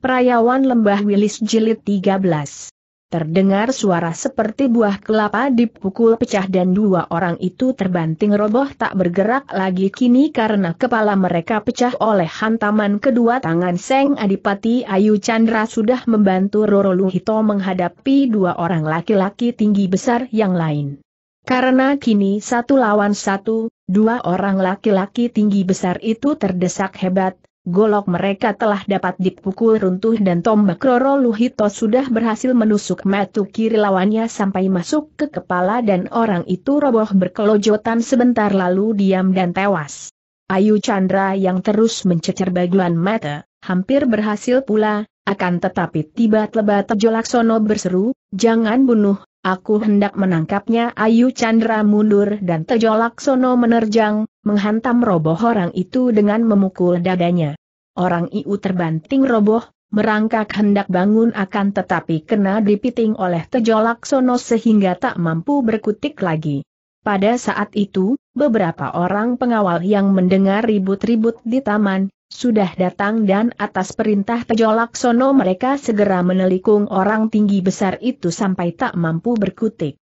Perayawan Lembah Wilis Jilid 13. Terdengar suara seperti buah kelapa dipukul pecah dan dua orang itu terbanting roboh tak bergerak lagi kini karena kepala mereka pecah oleh hantaman kedua tangan Seng Adipati Ayu Chandra sudah membantu Roro Luhito menghadapi dua orang laki-laki tinggi besar yang lain. Karena kini satu lawan satu, dua orang laki-laki tinggi besar itu terdesak hebat, Golok mereka telah dapat dipukul runtuh dan tombak Roro Luhito sudah berhasil menusuk metu kiri lawannya sampai masuk ke kepala dan orang itu roboh berkelojotan sebentar lalu diam dan tewas. Ayu Chandra yang terus mencecer baguan mata, hampir berhasil pula, akan tetapi tiba-tiba Tejolaksono berseru, jangan bunuh, aku hendak menangkapnya Ayu Chandra mundur dan Tejolaksono menerjang, menghantam roboh orang itu dengan memukul dadanya. Orang itu terbanting roboh, merangkak hendak bangun akan tetapi kena dipiting oleh Tejolaksono sehingga tak mampu berkutik lagi. Pada saat itu, beberapa orang pengawal yang mendengar ribut-ribut di taman, sudah datang dan atas perintah pejolak sono mereka segera menelikung orang tinggi besar itu sampai tak mampu berkutik.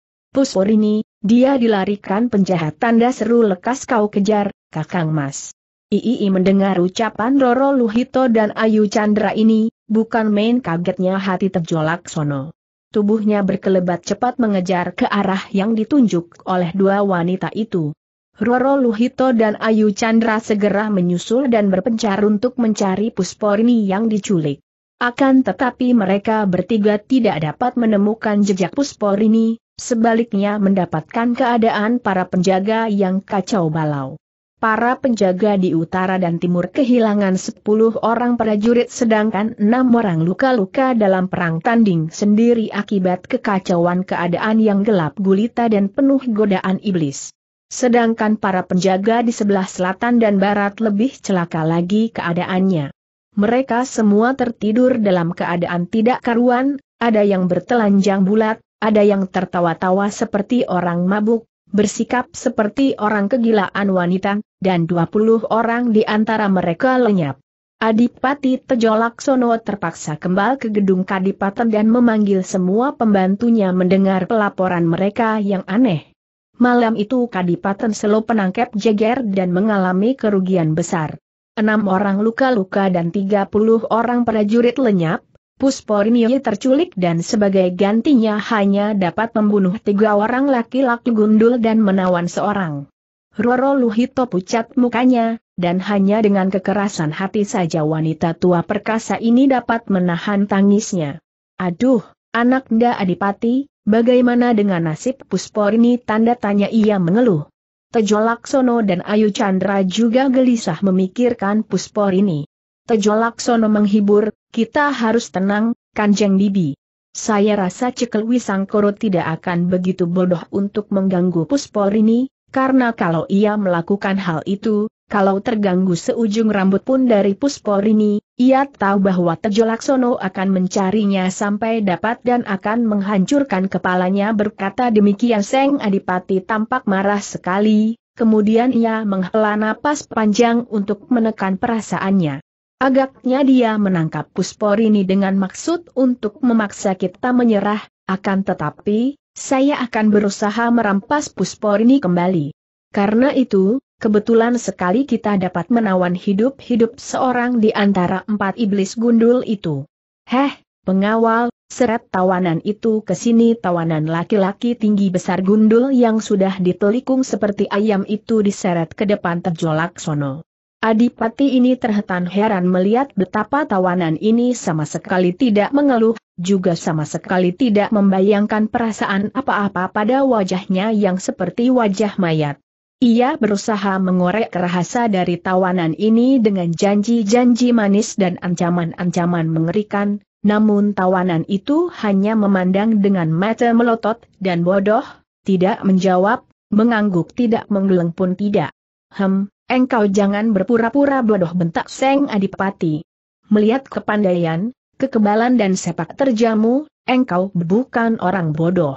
ini, dia dilarikan penjahat tanda seru lekas kau kejar, kakang mas. Ii mendengar ucapan Roro Luhito dan Ayu Chandra ini, bukan main kagetnya hati terjolak sono. Tubuhnya berkelebat cepat mengejar ke arah yang ditunjuk oleh dua wanita itu. Roro Luhito dan Ayu Chandra segera menyusul dan berpencar untuk mencari Pusporni yang diculik. Akan tetapi mereka bertiga tidak dapat menemukan jejak Pusporni, sebaliknya mendapatkan keadaan para penjaga yang kacau balau. Para penjaga di utara dan timur kehilangan 10 orang prajurit sedangkan 6 orang luka-luka dalam perang tanding sendiri akibat kekacauan keadaan yang gelap gulita dan penuh godaan iblis. Sedangkan para penjaga di sebelah selatan dan barat lebih celaka lagi keadaannya. Mereka semua tertidur dalam keadaan tidak karuan, ada yang bertelanjang bulat, ada yang tertawa-tawa seperti orang mabuk, bersikap seperti orang kegilaan wanita, dan 20 orang di antara mereka lenyap. Adipati Tejolaksono terpaksa kembali ke gedung Kadipaten dan memanggil semua pembantunya mendengar pelaporan mereka yang aneh. Malam itu Kadipaten Selo penangkap jeger dan mengalami kerugian besar. Enam orang luka-luka dan tiga puluh orang prajurit lenyap, Pusporinio terculik dan sebagai gantinya hanya dapat membunuh tiga orang laki-laki gundul dan menawan seorang. Roro Luhito pucat mukanya, dan hanya dengan kekerasan hati saja wanita tua perkasa ini dapat menahan tangisnya. Aduh, anak nda adipati, Bagaimana dengan nasib Puspor ini tanda tanya ia mengeluh. Tejo Laksono dan Ayu Chandra juga gelisah memikirkan Puspor ini. Tejo Laksono menghibur, kita harus tenang, Kanjeng Bibi. Saya rasa Cekelwi Sangkoro tidak akan begitu bodoh untuk mengganggu Puspor ini, karena kalau ia melakukan hal itu, kalau terganggu seujung rambut pun dari ini, ia tahu bahwa Tejo Laksono akan mencarinya sampai dapat dan akan menghancurkan kepalanya berkata demikian Seng Adipati tampak marah sekali, kemudian ia menghela napas panjang untuk menekan perasaannya. Agaknya dia menangkap Pusporini dengan maksud untuk memaksa kita menyerah, akan tetapi, saya akan berusaha merampas puspor ini kembali. Karena itu, kebetulan sekali kita dapat menawan hidup-hidup seorang di antara empat iblis gundul itu. Heh, pengawal, seret tawanan itu ke sini tawanan laki-laki tinggi besar gundul yang sudah ditelikung seperti ayam itu diseret ke depan terjolak sono. Adipati ini terhetan heran melihat betapa tawanan ini sama sekali tidak mengeluh, juga sama sekali tidak membayangkan perasaan apa-apa pada wajahnya yang seperti wajah mayat. Ia berusaha mengorek rahasia dari tawanan ini dengan janji-janji manis dan ancaman-ancaman mengerikan, namun tawanan itu hanya memandang dengan mata melotot dan bodoh, tidak menjawab, mengangguk tidak menggeleng pun tidak. Hem, Engkau jangan berpura-pura bodoh bentak Seng Adipati. Melihat kepandaian, kekebalan dan sepak terjamu, engkau bukan orang bodoh.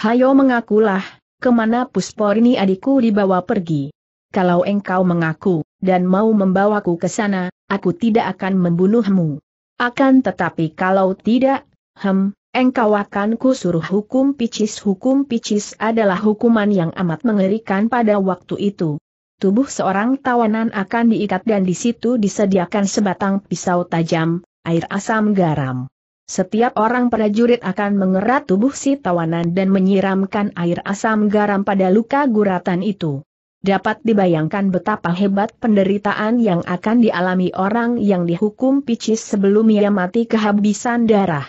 Hayo mengakulah, kemana Pusporini adikku dibawa pergi. Kalau engkau mengaku, dan mau membawaku ke sana, aku tidak akan membunuhmu. Akan tetapi kalau tidak, hem, engkau akan kusuruh hukum picis. Hukum picis adalah hukuman yang amat mengerikan pada waktu itu tubuh seorang tawanan akan diikat dan di situ disediakan sebatang pisau tajam, air asam garam. Setiap orang prajurit akan mengerat tubuh si tawanan dan menyiramkan air asam garam pada luka guratan itu. Dapat dibayangkan betapa hebat penderitaan yang akan dialami orang yang dihukum picis sebelum ia mati kehabisan darah.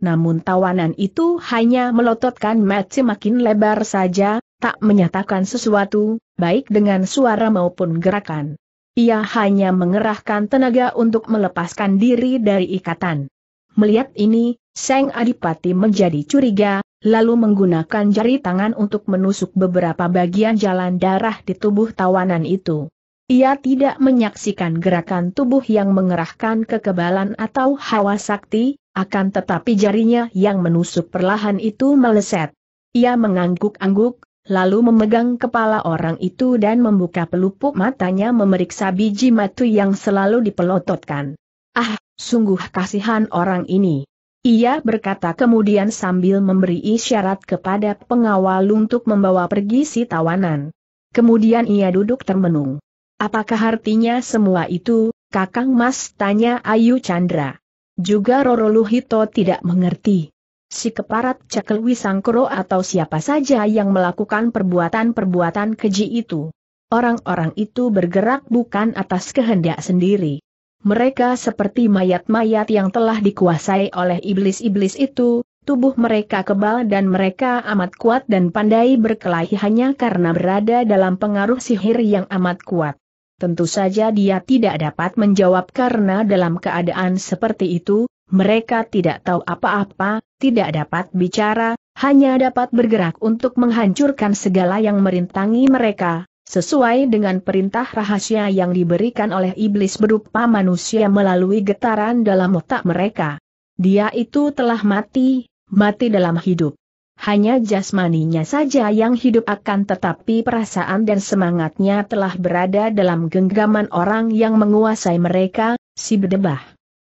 Namun tawanan itu hanya melototkan mat makin lebar saja, tak menyatakan sesuatu, baik dengan suara maupun gerakan. Ia hanya mengerahkan tenaga untuk melepaskan diri dari ikatan. Melihat ini, Seng Adipati menjadi curiga, lalu menggunakan jari tangan untuk menusuk beberapa bagian jalan darah di tubuh tawanan itu. Ia tidak menyaksikan gerakan tubuh yang mengerahkan kekebalan atau hawa sakti, akan tetapi jarinya yang menusuk perlahan itu meleset. Ia mengangguk-angguk, lalu memegang kepala orang itu dan membuka pelupuk matanya memeriksa biji matu yang selalu dipelototkan. Ah, sungguh kasihan orang ini. Ia berkata kemudian sambil memberi isyarat kepada pengawal untuk membawa pergi si tawanan. Kemudian ia duduk termenung. Apakah artinya semua itu, Kakang Mas? tanya Ayu Chandra. Juga Roro Luhito tidak mengerti si keparat Cakil Wisangkro atau siapa saja yang melakukan perbuatan-perbuatan keji itu. Orang-orang itu bergerak bukan atas kehendak sendiri. Mereka seperti mayat-mayat yang telah dikuasai oleh iblis-iblis itu, tubuh mereka kebal dan mereka amat kuat dan pandai berkelahi hanya karena berada dalam pengaruh sihir yang amat kuat. Tentu saja dia tidak dapat menjawab karena dalam keadaan seperti itu, mereka tidak tahu apa-apa, tidak dapat bicara, hanya dapat bergerak untuk menghancurkan segala yang merintangi mereka, sesuai dengan perintah rahasia yang diberikan oleh iblis berupa manusia melalui getaran dalam otak mereka. Dia itu telah mati, mati dalam hidup. Hanya jasmaninya saja yang hidup akan tetapi perasaan dan semangatnya telah berada dalam genggaman orang yang menguasai mereka, si bedebah.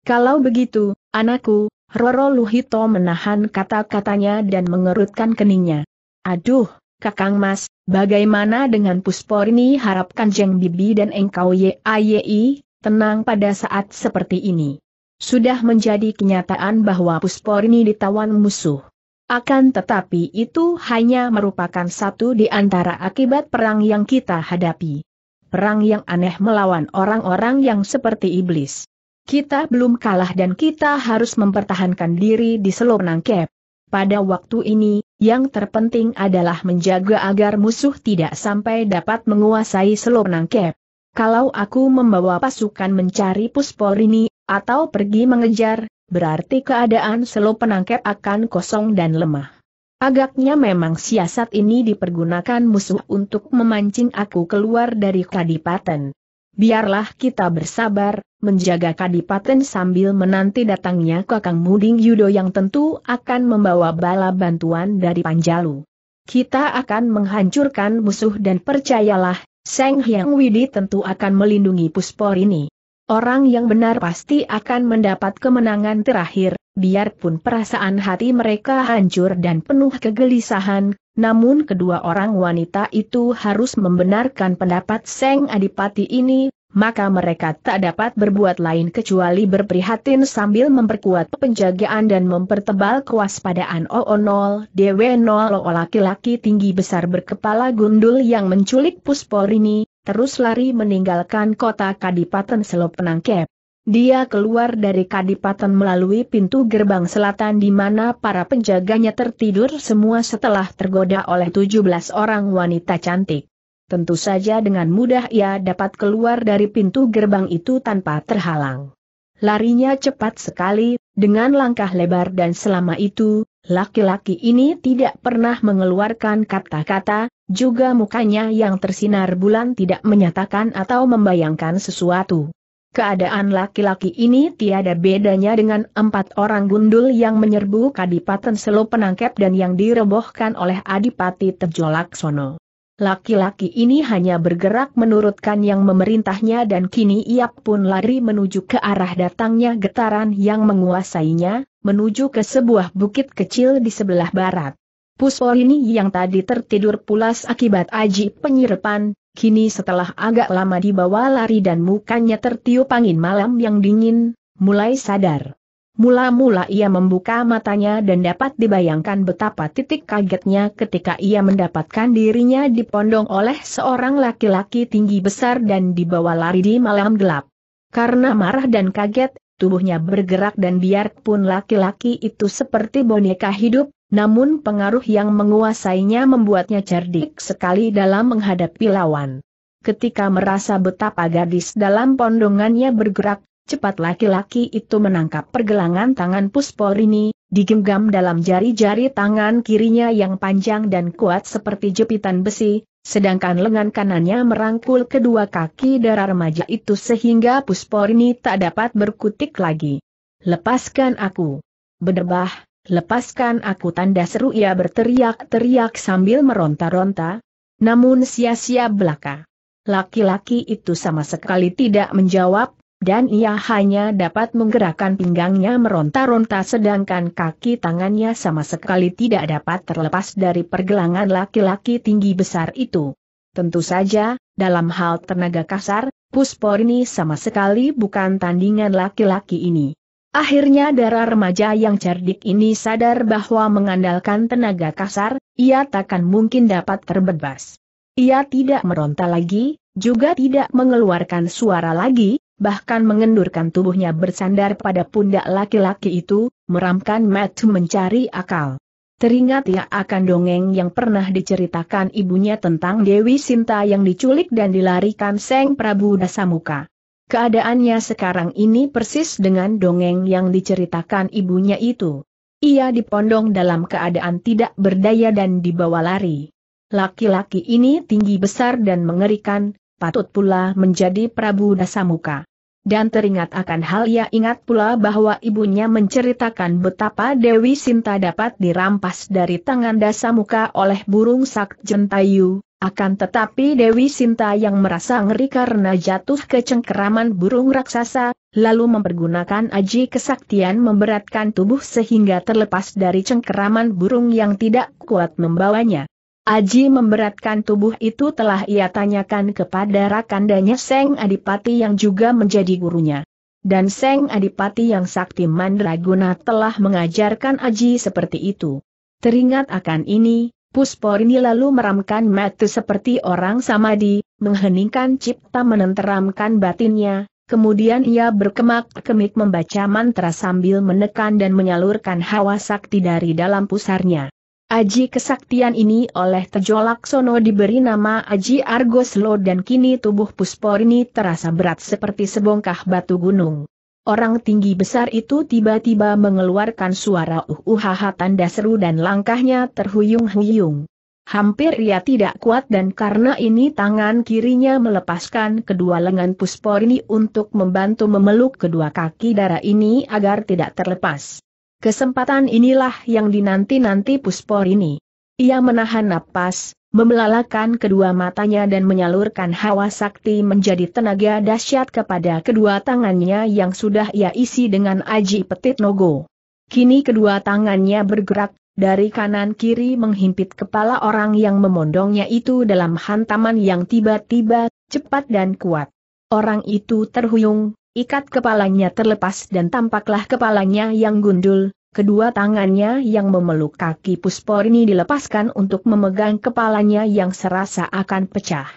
Kalau begitu, Anakku, Roro Luhito menahan kata-katanya dan mengerutkan keningnya. Aduh, Kakang Mas, bagaimana dengan Pusporni harapkan Jeng Bibi dan engkau YAYI, tenang pada saat seperti ini. Sudah menjadi kenyataan bahwa Pusporni ditawan musuh. Akan tetapi itu hanya merupakan satu di antara akibat perang yang kita hadapi. Perang yang aneh melawan orang-orang yang seperti iblis. Kita belum kalah dan kita harus mempertahankan diri di Nangkep. Pada waktu ini, yang terpenting adalah menjaga agar musuh tidak sampai dapat menguasai Nangkep. Kalau aku membawa pasukan mencari puspor ini, atau pergi mengejar, berarti keadaan selo penangkep akan kosong dan lemah. Agaknya memang siasat ini dipergunakan musuh untuk memancing aku keluar dari kadipaten biarlah kita bersabar, menjaga kadipaten sambil menanti datangnya kakang Muding Yudo yang tentu akan membawa bala bantuan dari Panjalu. Kita akan menghancurkan musuh dan percayalah, Seng Hyang Widi tentu akan melindungi Puspor ini. Orang yang benar pasti akan mendapat kemenangan terakhir, biarpun perasaan hati mereka hancur dan penuh kegelisahan, namun kedua orang wanita itu harus membenarkan pendapat Seng Adipati ini, maka mereka tak dapat berbuat lain kecuali berprihatin sambil memperkuat penjagaan dan mempertebal kewaspadaan OO0 DW0 laki-laki tinggi besar berkepala gundul yang menculik Puspol ini, terus lari meninggalkan kota Kadipaten Selop penangkap. Dia keluar dari kadipaten melalui pintu gerbang selatan di mana para penjaganya tertidur semua setelah tergoda oleh 17 orang wanita cantik. Tentu saja dengan mudah ia dapat keluar dari pintu gerbang itu tanpa terhalang. Larinya cepat sekali, dengan langkah lebar dan selama itu, laki-laki ini tidak pernah mengeluarkan kata-kata, juga mukanya yang tersinar bulan tidak menyatakan atau membayangkan sesuatu. Keadaan laki-laki ini tiada bedanya dengan empat orang gundul yang menyerbu Kadipaten Selo Penangkep dan yang direbohkan oleh Adipati Tejo Sono. Laki-laki ini hanya bergerak menurutkan yang memerintahnya dan kini ia pun lari menuju ke arah datangnya getaran yang menguasainya, menuju ke sebuah bukit kecil di sebelah barat. Puspo ini yang tadi tertidur pulas akibat aji penyerepan, Kini setelah agak lama dibawa lari dan mukanya tertiup angin malam yang dingin, mulai sadar. Mula-mula ia membuka matanya dan dapat dibayangkan betapa titik kagetnya ketika ia mendapatkan dirinya dipondong oleh seorang laki-laki tinggi besar dan dibawa lari di malam gelap. Karena marah dan kaget, tubuhnya bergerak dan biarpun laki-laki itu seperti boneka hidup, namun pengaruh yang menguasainya membuatnya cerdik sekali dalam menghadapi lawan. Ketika merasa betapa gadis dalam pondongannya bergerak, cepat laki-laki itu menangkap pergelangan tangan Pusporini, digenggam dalam jari-jari tangan kirinya yang panjang dan kuat seperti jepitan besi, sedangkan lengan kanannya merangkul kedua kaki darah remaja itu sehingga Pusporini tak dapat berkutik lagi. Lepaskan aku. Berdebah, Lepaskan aku tanda seru ia berteriak-teriak sambil meronta-ronta. Namun sia-sia belaka. Laki-laki itu sama sekali tidak menjawab, dan ia hanya dapat menggerakkan pinggangnya meronta-ronta sedangkan kaki tangannya sama sekali tidak dapat terlepas dari pergelangan laki-laki tinggi besar itu. Tentu saja, dalam hal tenaga kasar, Pusporini sama sekali bukan tandingan laki-laki ini. Akhirnya darah remaja yang cerdik ini sadar bahwa mengandalkan tenaga kasar, ia takkan mungkin dapat terbebas. Ia tidak meronta lagi, juga tidak mengeluarkan suara lagi, bahkan mengendurkan tubuhnya bersandar pada pundak laki-laki itu, meramkan mata mencari akal. Teringat ia akan dongeng yang pernah diceritakan ibunya tentang Dewi Sinta yang diculik dan dilarikan Seng Prabu Dasamuka. Keadaannya sekarang ini persis dengan dongeng yang diceritakan ibunya itu. Ia dipondong dalam keadaan tidak berdaya dan dibawa lari. Laki-laki ini tinggi besar dan mengerikan, patut pula menjadi Prabu Dasamuka. Dan teringat akan hal ia ingat pula bahwa ibunya menceritakan betapa Dewi Sinta dapat dirampas dari tangan Dasamuka oleh burung sak jentayu, akan tetapi Dewi Sinta yang merasa ngeri karena jatuh ke cengkeraman burung raksasa, lalu mempergunakan aji kesaktian memberatkan tubuh sehingga terlepas dari cengkeraman burung yang tidak kuat membawanya. Aji memberatkan tubuh itu telah ia tanyakan kepada rakandanya Seng Adipati yang juga menjadi gurunya. Dan Seng Adipati yang sakti mandraguna telah mengajarkan Aji seperti itu. Teringat akan ini, Pusporini lalu meramkan mata seperti orang samadi, mengheningkan cipta menenteramkan batinnya, kemudian ia berkemak-kemik membaca mantra sambil menekan dan menyalurkan hawa sakti dari dalam pusarnya. Aji kesaktian ini oleh Tejo Laksono diberi nama Aji Argoslo dan kini tubuh Pusporini terasa berat seperti sebongkah batu gunung. Orang tinggi besar itu tiba-tiba mengeluarkan suara uhuhaha tanda seru dan langkahnya terhuyung-huyung. Hampir ia tidak kuat dan karena ini tangan kirinya melepaskan kedua lengan Pusporni untuk membantu memeluk kedua kaki darah ini agar tidak terlepas. Kesempatan inilah yang dinanti-nanti Pusporni. Ia menahan napas, Membelalakan kedua matanya dan menyalurkan hawa sakti menjadi tenaga dahsyat kepada kedua tangannya yang sudah ia isi dengan aji petit nogo. Kini kedua tangannya bergerak, dari kanan kiri menghimpit kepala orang yang memondongnya itu dalam hantaman yang tiba-tiba, cepat dan kuat. Orang itu terhuyung, ikat kepalanya terlepas dan tampaklah kepalanya yang gundul, Kedua tangannya yang memeluk kaki Pusporini dilepaskan untuk memegang kepalanya yang serasa akan pecah.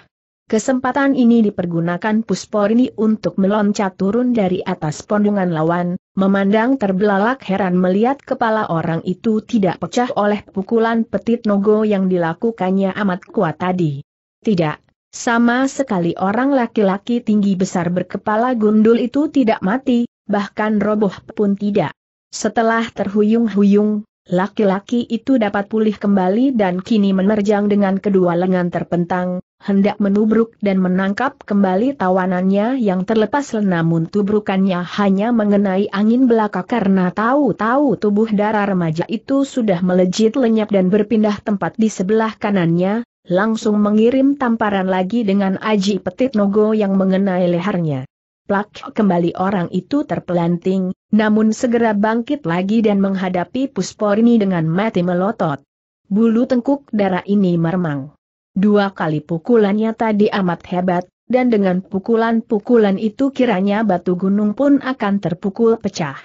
Kesempatan ini dipergunakan Pusporini untuk meloncat turun dari atas pondongan lawan, memandang terbelalak heran melihat kepala orang itu tidak pecah oleh pukulan petit nogo yang dilakukannya amat kuat tadi. Tidak, sama sekali orang laki-laki tinggi besar berkepala gundul itu tidak mati, bahkan roboh pun tidak. Setelah terhuyung-huyung, laki-laki itu dapat pulih kembali dan kini menerjang dengan kedua lengan terpentang, hendak menubruk dan menangkap kembali tawanannya yang terlepas namun tubrukannya hanya mengenai angin belaka karena tahu-tahu tubuh darah remaja itu sudah melejit lenyap dan berpindah tempat di sebelah kanannya, langsung mengirim tamparan lagi dengan aji petit nogo yang mengenai lehernya. Plak kembali orang itu terpelanting, namun segera bangkit lagi dan menghadapi Pusporini dengan mati melotot. Bulu tengkuk darah ini meremang. Dua kali pukulannya tadi amat hebat, dan dengan pukulan-pukulan itu kiranya batu gunung pun akan terpukul pecah.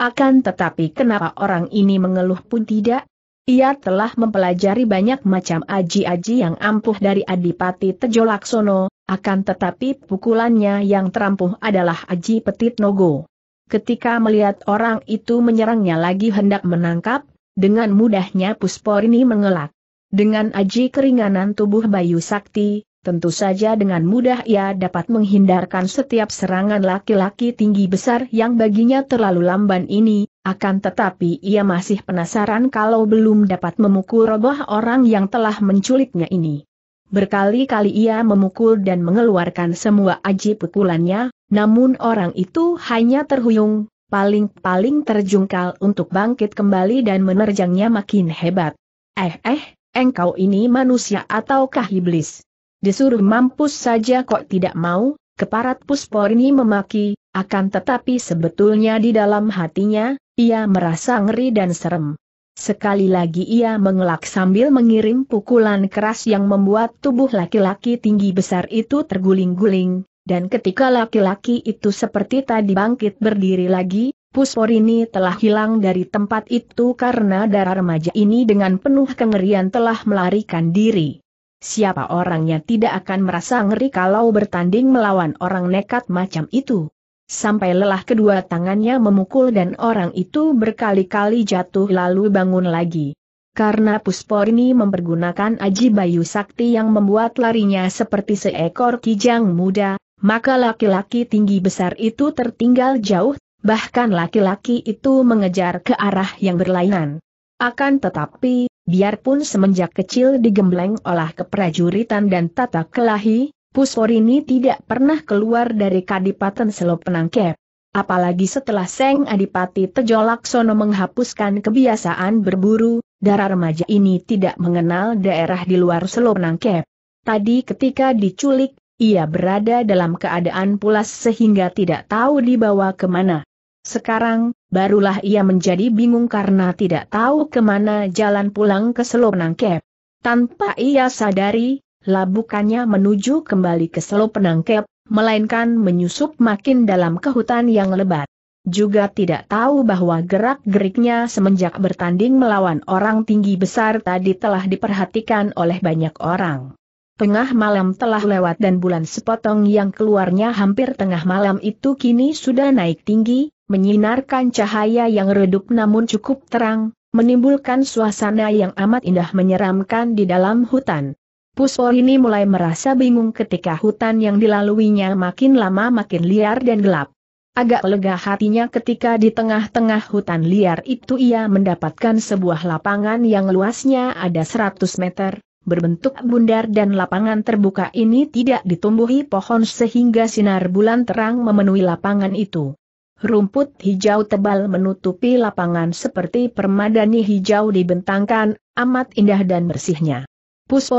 Akan tetapi kenapa orang ini mengeluh pun tidak? Ia telah mempelajari banyak macam aji-aji yang ampuh dari Adipati Tejolaksono, akan tetapi pukulannya yang terampuh adalah Aji Petit Nogo. Ketika melihat orang itu menyerangnya lagi hendak menangkap, dengan mudahnya Puspor ini mengelak. Dengan Aji keringanan tubuh Bayu Sakti, tentu saja dengan mudah ia dapat menghindarkan setiap serangan laki-laki tinggi besar yang baginya terlalu lamban ini, akan tetapi ia masih penasaran kalau belum dapat memukul roboh orang yang telah menculiknya ini. Berkali-kali ia memukul dan mengeluarkan semua aji pukulannya, namun orang itu hanya terhuyung, paling-paling terjungkal untuk bangkit kembali dan menerjangnya makin hebat. Eh eh, engkau ini manusia ataukah iblis? Disuruh mampus saja kok tidak mau, keparat Pusporni memaki, akan tetapi sebetulnya di dalam hatinya, ia merasa ngeri dan serem. Sekali lagi ia mengelak sambil mengirim pukulan keras yang membuat tubuh laki-laki tinggi besar itu terguling-guling, dan ketika laki-laki itu seperti tadi bangkit berdiri lagi, puspor ini telah hilang dari tempat itu karena darah remaja ini dengan penuh kengerian telah melarikan diri. Siapa orangnya tidak akan merasa ngeri kalau bertanding melawan orang nekat macam itu. Sampai lelah kedua tangannya memukul dan orang itu berkali-kali jatuh lalu bangun lagi. Karena Pusporni mempergunakan aji bayu sakti yang membuat larinya seperti seekor kijang muda, maka laki-laki tinggi besar itu tertinggal jauh, bahkan laki-laki itu mengejar ke arah yang berlainan. Akan tetapi, biarpun semenjak kecil digembleng oleh keprajuritan dan tata kelahi, Puspor ini tidak pernah keluar dari Kadipaten Selo Penangkep. Apalagi setelah Seng Adipati Tejolaksono menghapuskan kebiasaan berburu, darah remaja ini tidak mengenal daerah di luar Selo Penangkep. Tadi ketika diculik, ia berada dalam keadaan pulas sehingga tidak tahu dibawa kemana. Sekarang, barulah ia menjadi bingung karena tidak tahu kemana jalan pulang ke Selo Penangkep. Tanpa ia sadari, labukannya menuju kembali ke selop penangkep, melainkan menyusup makin dalam ke hutan yang lebat. Juga tidak tahu bahwa gerak-geriknya semenjak bertanding melawan orang tinggi besar tadi telah diperhatikan oleh banyak orang. Tengah malam telah lewat dan bulan sepotong yang keluarnya hampir tengah malam itu kini sudah naik tinggi, menyinarkan cahaya yang redup namun cukup terang, menimbulkan suasana yang amat indah menyeramkan di dalam hutan. Puso ini mulai merasa bingung ketika hutan yang dilaluinya makin lama makin liar dan gelap. Agak lega hatinya ketika di tengah-tengah hutan liar itu ia mendapatkan sebuah lapangan yang luasnya ada 100 meter, berbentuk bundar dan lapangan terbuka ini tidak ditumbuhi pohon sehingga sinar bulan terang memenuhi lapangan itu. Rumput hijau tebal menutupi lapangan seperti permadani hijau dibentangkan, amat indah dan bersihnya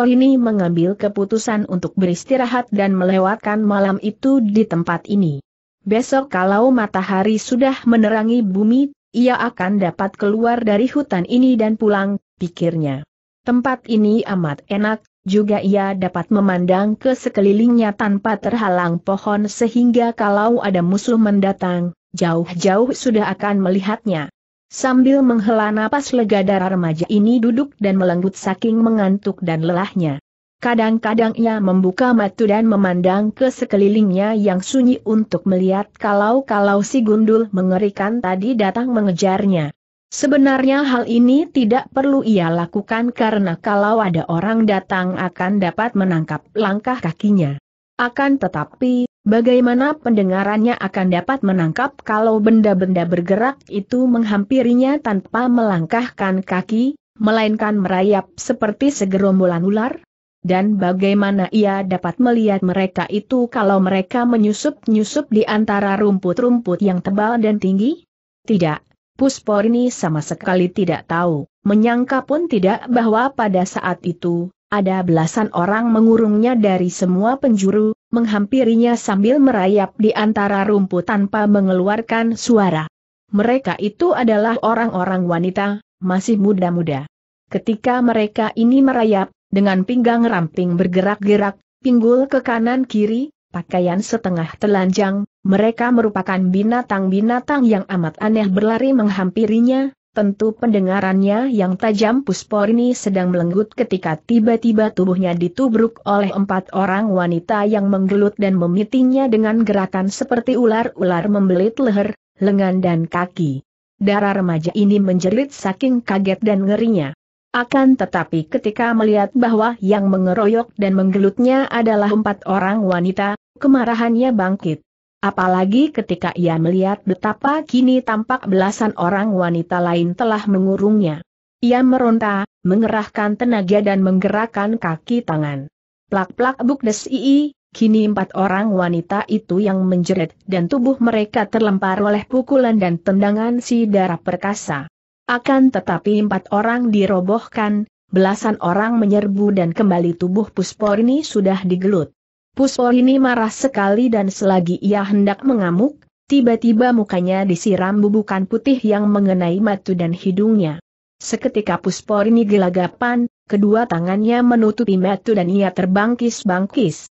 ini mengambil keputusan untuk beristirahat dan melewatkan malam itu di tempat ini. Besok kalau matahari sudah menerangi bumi, ia akan dapat keluar dari hutan ini dan pulang, pikirnya. Tempat ini amat enak, juga ia dapat memandang ke sekelilingnya tanpa terhalang pohon sehingga kalau ada musuh mendatang, jauh-jauh sudah akan melihatnya. Sambil menghela napas lega darah remaja ini duduk dan melenggut saking mengantuk dan lelahnya. Kadang-kadang ia membuka mata dan memandang ke sekelilingnya yang sunyi untuk melihat kalau-kalau si gundul mengerikan tadi datang mengejarnya. Sebenarnya hal ini tidak perlu ia lakukan karena kalau ada orang datang akan dapat menangkap langkah kakinya. Akan tetapi, Bagaimana pendengarannya akan dapat menangkap kalau benda-benda bergerak itu menghampirinya tanpa melangkahkan kaki, melainkan merayap seperti segerombolan ular? Dan bagaimana ia dapat melihat mereka itu kalau mereka menyusup-nyusup di antara rumput-rumput yang tebal dan tinggi? Tidak, Puspor ini sama sekali tidak tahu, menyangka pun tidak bahwa pada saat itu, ada belasan orang mengurungnya dari semua penjuru, menghampirinya sambil merayap di antara rumput tanpa mengeluarkan suara. Mereka itu adalah orang-orang wanita, masih muda-muda. Ketika mereka ini merayap, dengan pinggang ramping bergerak-gerak, pinggul ke kanan-kiri, pakaian setengah telanjang, mereka merupakan binatang-binatang yang amat aneh berlari menghampirinya, Tentu pendengarannya yang tajam ini sedang melenggut ketika tiba-tiba tubuhnya ditubruk oleh empat orang wanita yang menggelut dan memitingnya dengan gerakan seperti ular-ular membelit leher, lengan dan kaki. Darah remaja ini menjerit saking kaget dan ngerinya. Akan tetapi ketika melihat bahwa yang mengeroyok dan menggelutnya adalah empat orang wanita, kemarahannya bangkit. Apalagi ketika ia melihat betapa kini tampak belasan orang wanita lain telah mengurungnya. Ia meronta, mengerahkan tenaga dan menggerakkan kaki tangan. Plak-plak buk desii, kini empat orang wanita itu yang menjerit dan tubuh mereka terlempar oleh pukulan dan tendangan si darah perkasa. Akan tetapi empat orang dirobohkan, belasan orang menyerbu dan kembali tubuh Pusporni sudah digelut. Puso ini marah sekali dan selagi ia hendak mengamuk, tiba-tiba mukanya disiram bubukan putih yang mengenai matu dan hidungnya. Seketika Puspor ini gelagapan, kedua tangannya menutupi matu dan ia terbangkis-bangkis.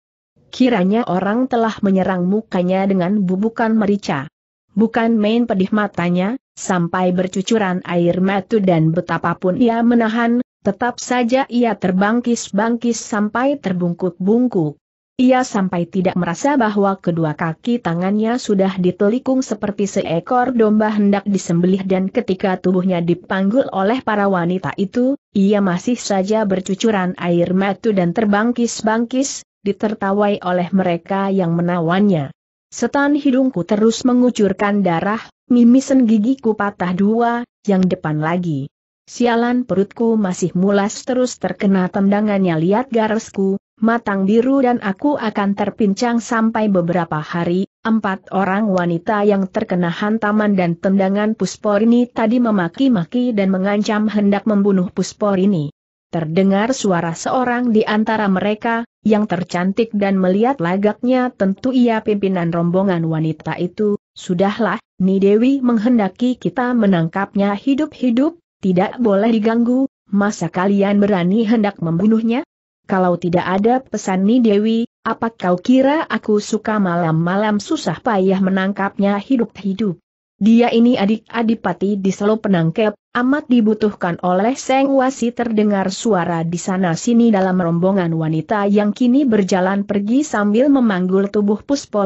Kiranya orang telah menyerang mukanya dengan bubukan merica. Bukan main pedih matanya, sampai bercucuran air matu dan betapapun ia menahan, tetap saja ia terbangkis-bangkis sampai terbungkuk-bungkuk. Ia sampai tidak merasa bahwa kedua kaki tangannya sudah ditelikung seperti seekor domba hendak disembelih dan ketika tubuhnya dipanggul oleh para wanita itu, ia masih saja bercucuran air mata dan terbangkis-bangkis, ditertawai oleh mereka yang menawannya. Setan hidungku terus mengucurkan darah, mimisan gigiku patah dua, yang depan lagi. Sialan perutku masih mulas terus terkena tendangannya lihat garasku, matang biru dan aku akan terpincang sampai beberapa hari. Empat orang wanita yang terkena hantaman dan tendangan Pusporini tadi memaki-maki dan mengancam hendak membunuh Pusporini. Terdengar suara seorang di antara mereka, yang tercantik dan melihat lagaknya tentu ia pimpinan rombongan wanita itu, sudahlah, Ni Dewi menghendaki kita menangkapnya hidup-hidup, tidak boleh diganggu, masa kalian berani hendak membunuhnya? kalau tidak ada pesan Ni Dewi, apa kau kira aku suka malam-malam susah payah menangkapnya hidup-hidup? Dia ini adik adipati di selo penangkep, amat dibutuhkan oleh Seng Wasi terdengar suara di sana-sini dalam rombongan wanita yang kini berjalan pergi sambil memanggul tubuh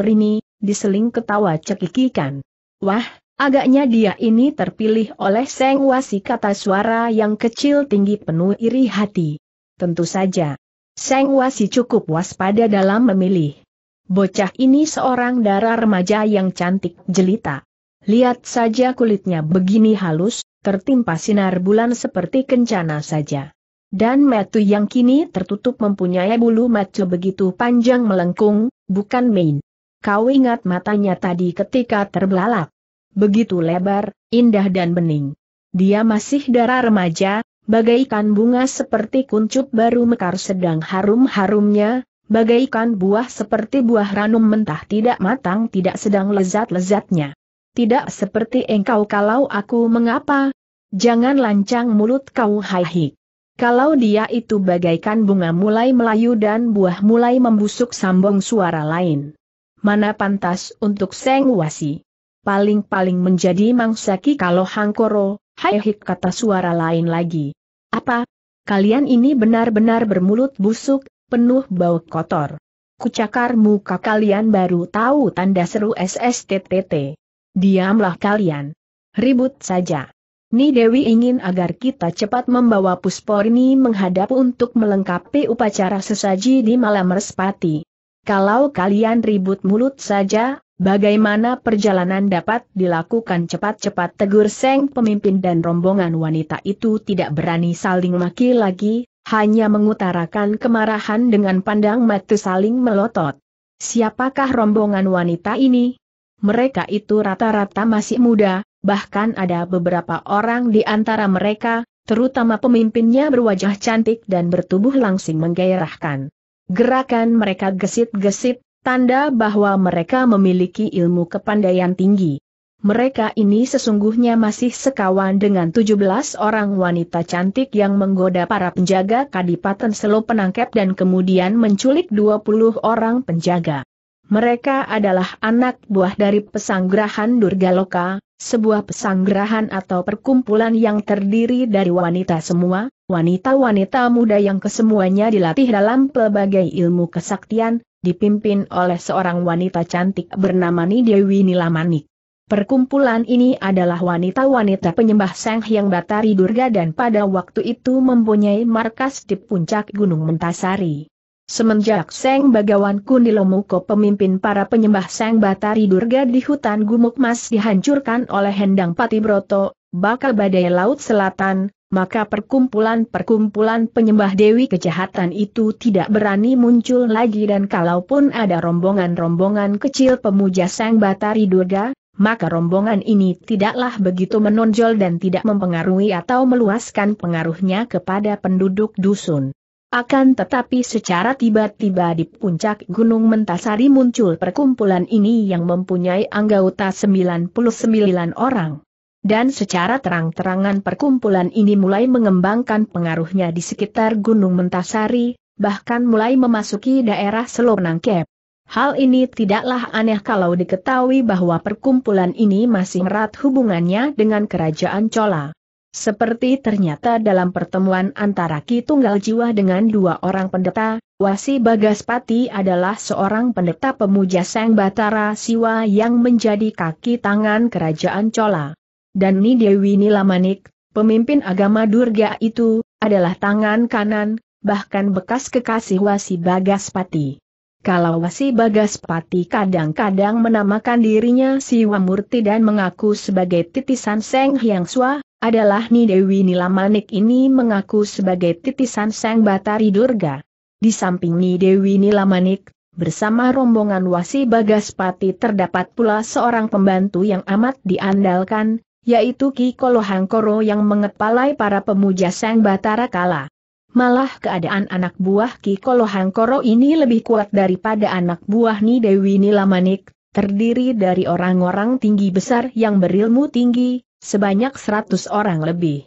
ini, diseling ketawa cekikikan. Wah, Agaknya dia ini terpilih oleh Seng Wasi kata suara yang kecil tinggi penuh iri hati. Tentu saja, Seng Wasi cukup waspada dalam memilih. Bocah ini seorang darah remaja yang cantik jelita. Lihat saja kulitnya begini halus, tertimpa sinar bulan seperti kencana saja. Dan metu yang kini tertutup mempunyai bulu maco begitu panjang melengkung, bukan main. Kau ingat matanya tadi ketika terbelalak. Begitu lebar, indah dan bening. Dia masih darah remaja, bagaikan bunga seperti kuncup baru mekar sedang harum-harumnya, bagaikan buah seperti buah ranum mentah tidak matang tidak sedang lezat-lezatnya. Tidak seperti engkau kalau aku mengapa? Jangan lancang mulut kau haihik. Kalau dia itu bagaikan bunga mulai melayu dan buah mulai membusuk sambung suara lain. Mana pantas untuk Seng Wasi? Paling-paling menjadi mangsaki kalau hangkoro, hai kata suara lain lagi. Apa? Kalian ini benar-benar bermulut busuk, penuh bau kotor. Kucakar muka kalian baru tahu tanda seru SSTTT. Diamlah kalian. Ribut saja. Ni Dewi ingin agar kita cepat membawa Pusporni menghadap untuk melengkapi upacara sesaji di malam respati. Kalau kalian ribut mulut saja, Bagaimana perjalanan dapat dilakukan cepat-cepat tegur Seng pemimpin dan rombongan wanita itu tidak berani saling maki lagi, hanya mengutarakan kemarahan dengan pandang mata saling melotot. Siapakah rombongan wanita ini? Mereka itu rata-rata masih muda, bahkan ada beberapa orang di antara mereka, terutama pemimpinnya berwajah cantik dan bertubuh langsing menggairahkan. Gerakan mereka gesit-gesit, Tanda bahwa mereka memiliki ilmu kepandaian tinggi. Mereka ini sesungguhnya masih sekawan dengan 17 orang wanita cantik yang menggoda para penjaga Kadipaten Selo penangkap dan kemudian menculik 20 orang penjaga. Mereka adalah anak buah dari pesanggrahan Durgaloka, sebuah pesanggrahan atau perkumpulan yang terdiri dari wanita semua, wanita-wanita muda yang kesemuanya dilatih dalam pelbagai ilmu kesaktian, dipimpin oleh seorang wanita cantik bernama Dewi Nilamanik. Perkumpulan ini adalah wanita-wanita penyembah Sang yang Batari Durga dan pada waktu itu mempunyai markas di puncak Gunung Mentasari. Semenjak Seng Bagawan Kundilomuko pemimpin para penyembah Sang Batari Durga di hutan Gumuk Mas dihancurkan oleh Hendang Patibroto, bakal badai Laut Selatan, maka perkumpulan-perkumpulan penyembah Dewi Kejahatan itu tidak berani muncul lagi dan kalaupun ada rombongan-rombongan kecil pemuja Sang Batari Durga, maka rombongan ini tidaklah begitu menonjol dan tidak mempengaruhi atau meluaskan pengaruhnya kepada penduduk dusun. Akan tetapi secara tiba-tiba di puncak Gunung Mentasari muncul perkumpulan ini yang mempunyai anggota 99 orang. Dan secara terang-terangan perkumpulan ini mulai mengembangkan pengaruhnya di sekitar Gunung Mentasari, bahkan mulai memasuki daerah Selonangkep. Hal ini tidaklah aneh kalau diketahui bahwa perkumpulan ini masih erat hubungannya dengan kerajaan Chola. Seperti ternyata dalam pertemuan antara Ki Tunggal Jiwa dengan dua orang pendeta, Wasi Bagaspati adalah seorang pendeta pemuja Sang Batara Siwa yang menjadi kaki tangan kerajaan Chola dan Ni Dewi Nilamanik, pemimpin agama Durga itu, adalah tangan kanan, bahkan bekas kekasih Wasi Bagaspati. Kalau Wasi Bagaspati kadang-kadang menamakan dirinya Siwa Murti dan mengaku sebagai titisan Seng Hyang Swa, adalah Ni Dewi Nilamanik ini mengaku sebagai titisan Seng Batari Durga. Di samping Ni Dewi Nilamanik, bersama rombongan Wasi Bagaspati terdapat pula seorang pembantu yang amat diandalkan, yaitu Ki Kolohangkoro yang mengepalai para pemuja Sang Batara Kala. Malah keadaan anak buah Ki Kolohangkoro ini lebih kuat daripada anak buah Ni Dewi Nilamanik, terdiri dari orang-orang tinggi besar yang berilmu tinggi, sebanyak seratus orang lebih.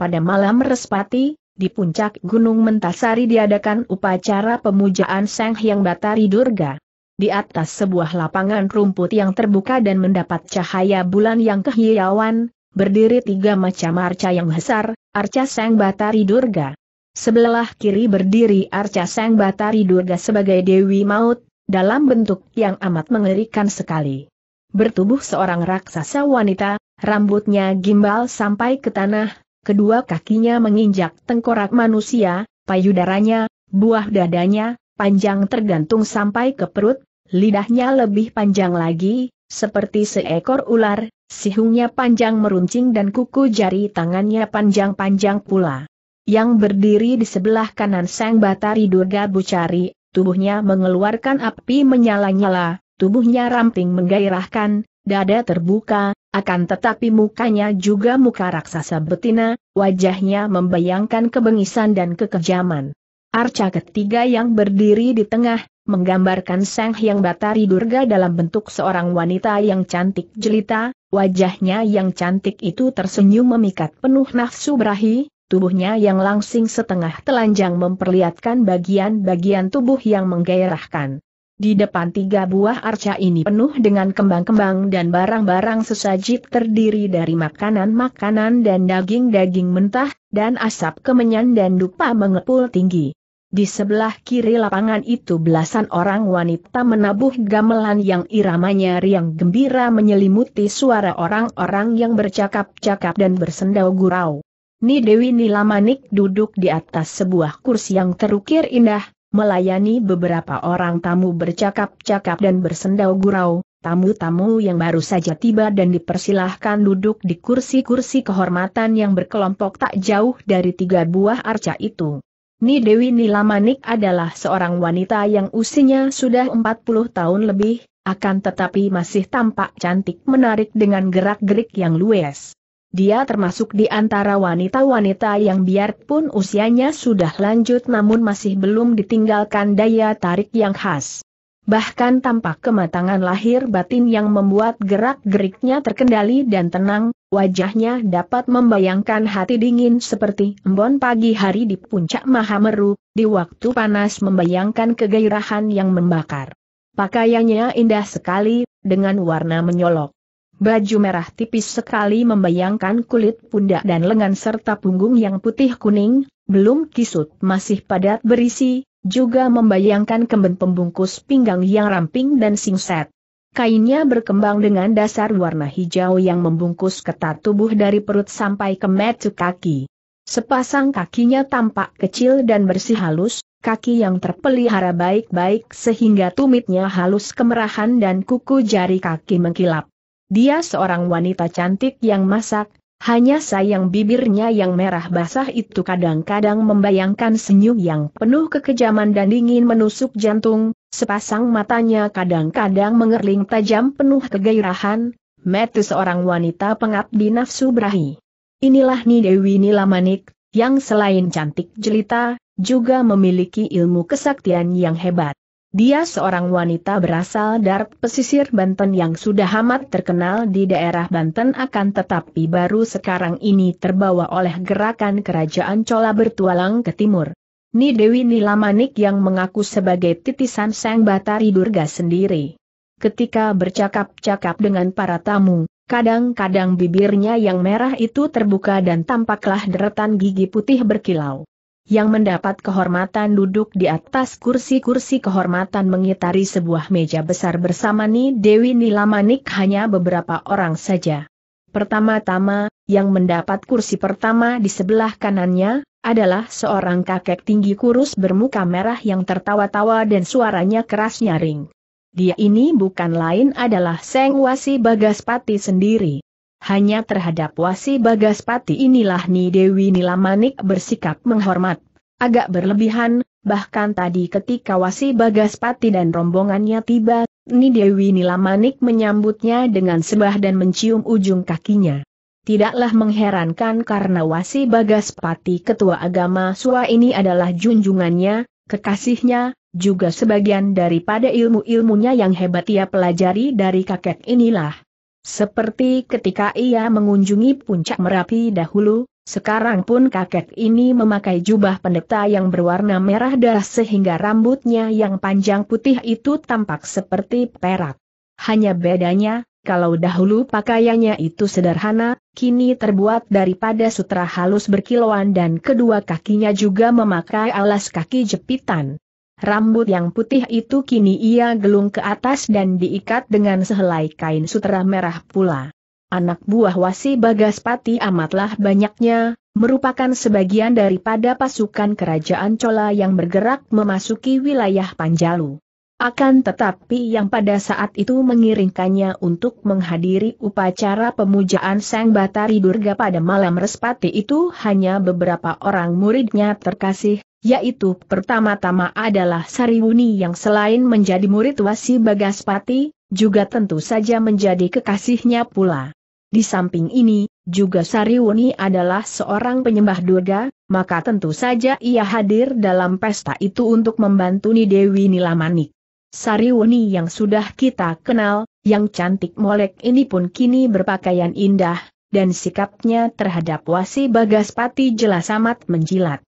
Pada malam Respati, di puncak Gunung Mentasari diadakan upacara pemujaan Sang Hyang Batari Durga di atas sebuah lapangan rumput yang terbuka dan mendapat cahaya bulan yang kehiauan, berdiri tiga macam arca yang besar, arca Sang Batari Durga. Sebelah kiri berdiri arca Sang Batari Durga sebagai Dewi Maut, dalam bentuk yang amat mengerikan sekali. Bertubuh seorang raksasa wanita, rambutnya gimbal sampai ke tanah, kedua kakinya menginjak tengkorak manusia, payudaranya, buah dadanya, panjang tergantung sampai ke perut, Lidahnya lebih panjang lagi, seperti seekor ular, sihungnya panjang meruncing dan kuku jari tangannya panjang-panjang pula. Yang berdiri di sebelah kanan Sang Batari Durga Bucari, tubuhnya mengeluarkan api menyala-nyala, tubuhnya ramping menggairahkan, dada terbuka, akan tetapi mukanya juga muka raksasa betina, wajahnya membayangkan kebengisan dan kekejaman. Arca ketiga yang berdiri di tengah, menggambarkan Sang Hyang Batari Durga dalam bentuk seorang wanita yang cantik jelita, wajahnya yang cantik itu tersenyum memikat penuh nafsu berahi, tubuhnya yang langsing setengah telanjang memperlihatkan bagian-bagian tubuh yang menggairahkan. Di depan tiga buah arca ini penuh dengan kembang-kembang dan barang-barang sesaji terdiri dari makanan-makanan dan daging-daging mentah, dan asap kemenyan dan dupa mengepul tinggi. Di sebelah kiri lapangan itu belasan orang wanita menabuh gamelan yang iramanya riang gembira menyelimuti suara orang-orang yang bercakap-cakap dan bersendau gurau. Ni Dewi Nilamanik duduk di atas sebuah kursi yang terukir indah, melayani beberapa orang tamu bercakap-cakap dan bersendau gurau, tamu-tamu yang baru saja tiba dan dipersilahkan duduk di kursi-kursi kehormatan yang berkelompok tak jauh dari tiga buah arca itu. Ni Dewi Nilamanik adalah seorang wanita yang usianya sudah 40 tahun lebih, akan tetapi masih tampak cantik menarik dengan gerak-gerik yang luwes. Dia termasuk di antara wanita-wanita yang biarpun usianya sudah lanjut namun masih belum ditinggalkan daya tarik yang khas bahkan tampak kematangan lahir batin yang membuat gerak-geriknya terkendali dan tenang, wajahnya dapat membayangkan hati dingin seperti embon pagi hari di puncak Mahameru, di waktu panas membayangkan kegairahan yang membakar. Pakaiannya indah sekali, dengan warna menyolok. Baju merah tipis sekali membayangkan kulit pundak dan lengan serta punggung yang putih kuning, belum kisut masih padat berisi, juga membayangkan kemben pembungkus pinggang yang ramping dan singset. Kainnya berkembang dengan dasar warna hijau yang membungkus ketat tubuh dari perut sampai ke metu kaki. Sepasang kakinya tampak kecil dan bersih halus, kaki yang terpelihara baik-baik sehingga tumitnya halus kemerahan dan kuku jari kaki mengkilap. Dia seorang wanita cantik yang masak, hanya sayang bibirnya yang merah basah itu kadang-kadang membayangkan senyum yang penuh kekejaman dan dingin menusuk jantung, sepasang matanya kadang-kadang mengerling tajam penuh kegairahan, metu seorang wanita pengabdi nafsu berahi. Inilah Ni Dewi Nilamanik, yang selain cantik jelita, juga memiliki ilmu kesaktian yang hebat. Dia seorang wanita berasal dari pesisir Banten yang sudah amat terkenal di daerah Banten akan tetapi baru sekarang ini terbawa oleh gerakan kerajaan Cola bertualang ke timur. Ni Dewi Nilamanik yang mengaku sebagai titisan Sang Batari Durga sendiri. Ketika bercakap-cakap dengan para tamu, kadang-kadang bibirnya yang merah itu terbuka dan tampaklah deretan gigi putih berkilau yang mendapat kehormatan duduk di atas kursi-kursi kehormatan mengitari sebuah meja besar bersama Ni Dewi Nilamanik hanya beberapa orang saja. Pertama-tama, yang mendapat kursi pertama di sebelah kanannya, adalah seorang kakek tinggi kurus bermuka merah yang tertawa-tawa dan suaranya keras nyaring. Dia ini bukan lain adalah Seng Wasi Bagaspati sendiri. Hanya terhadap wasi Bagaspati inilah Ni Dewi Nilamanik bersikap menghormat. Agak berlebihan, bahkan tadi ketika wasi Bagaspati dan rombongannya tiba, Ni Dewi Nilamanik menyambutnya dengan sebah dan mencium ujung kakinya. Tidaklah mengherankan karena wasi Bagaspati ketua agama Sua ini adalah junjungannya, kekasihnya, juga sebagian daripada ilmu-ilmunya yang hebat ia pelajari dari kakek inilah. Seperti ketika ia mengunjungi puncak Merapi dahulu, sekarang pun kakek ini memakai jubah pendeta yang berwarna merah darah sehingga rambutnya yang panjang putih itu tampak seperti perak. Hanya bedanya, kalau dahulu pakaiannya itu sederhana, kini terbuat daripada sutra halus berkilauan dan kedua kakinya juga memakai alas kaki jepitan. Rambut yang putih itu kini ia gelung ke atas dan diikat dengan sehelai kain sutera merah pula. Anak buah wasi Bagaspati amatlah banyaknya, merupakan sebagian daripada pasukan kerajaan Cola yang bergerak memasuki wilayah Panjalu. Akan tetapi yang pada saat itu mengiringkannya untuk menghadiri upacara pemujaan Sang Batari Durga pada malam respati itu hanya beberapa orang muridnya terkasih, yaitu pertama-tama adalah Sariwuni yang selain menjadi murid Wasi Bagaspati, juga tentu saja menjadi kekasihnya pula. Di samping ini, juga Sariwuni adalah seorang penyembah Durga, maka tentu saja ia hadir dalam pesta itu untuk membantu Dewi Nilamanik. Sariwuni yang sudah kita kenal, yang cantik molek ini pun kini berpakaian indah, dan sikapnya terhadap wasi Bagaspati jelas amat menjilat.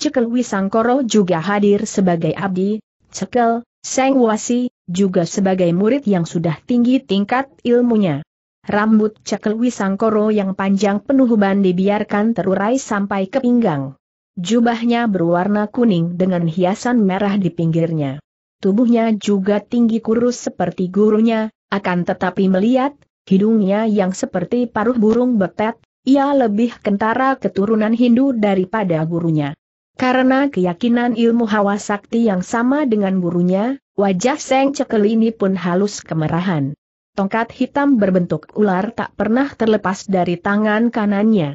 Cekel Wisangkoro juga hadir sebagai abdi, Cekel, Seng Wasi, juga sebagai murid yang sudah tinggi tingkat ilmunya. Rambut Cekel Wisangkoro yang panjang penuh ban dibiarkan terurai sampai ke pinggang. Jubahnya berwarna kuning dengan hiasan merah di pinggirnya. Tubuhnya juga tinggi kurus seperti gurunya, akan tetapi melihat, hidungnya yang seperti paruh burung betet, ia lebih kentara keturunan Hindu daripada gurunya. Karena keyakinan ilmu hawa sakti yang sama dengan gurunya, wajah Seng Cekel ini pun halus kemerahan. Tongkat hitam berbentuk ular tak pernah terlepas dari tangan kanannya.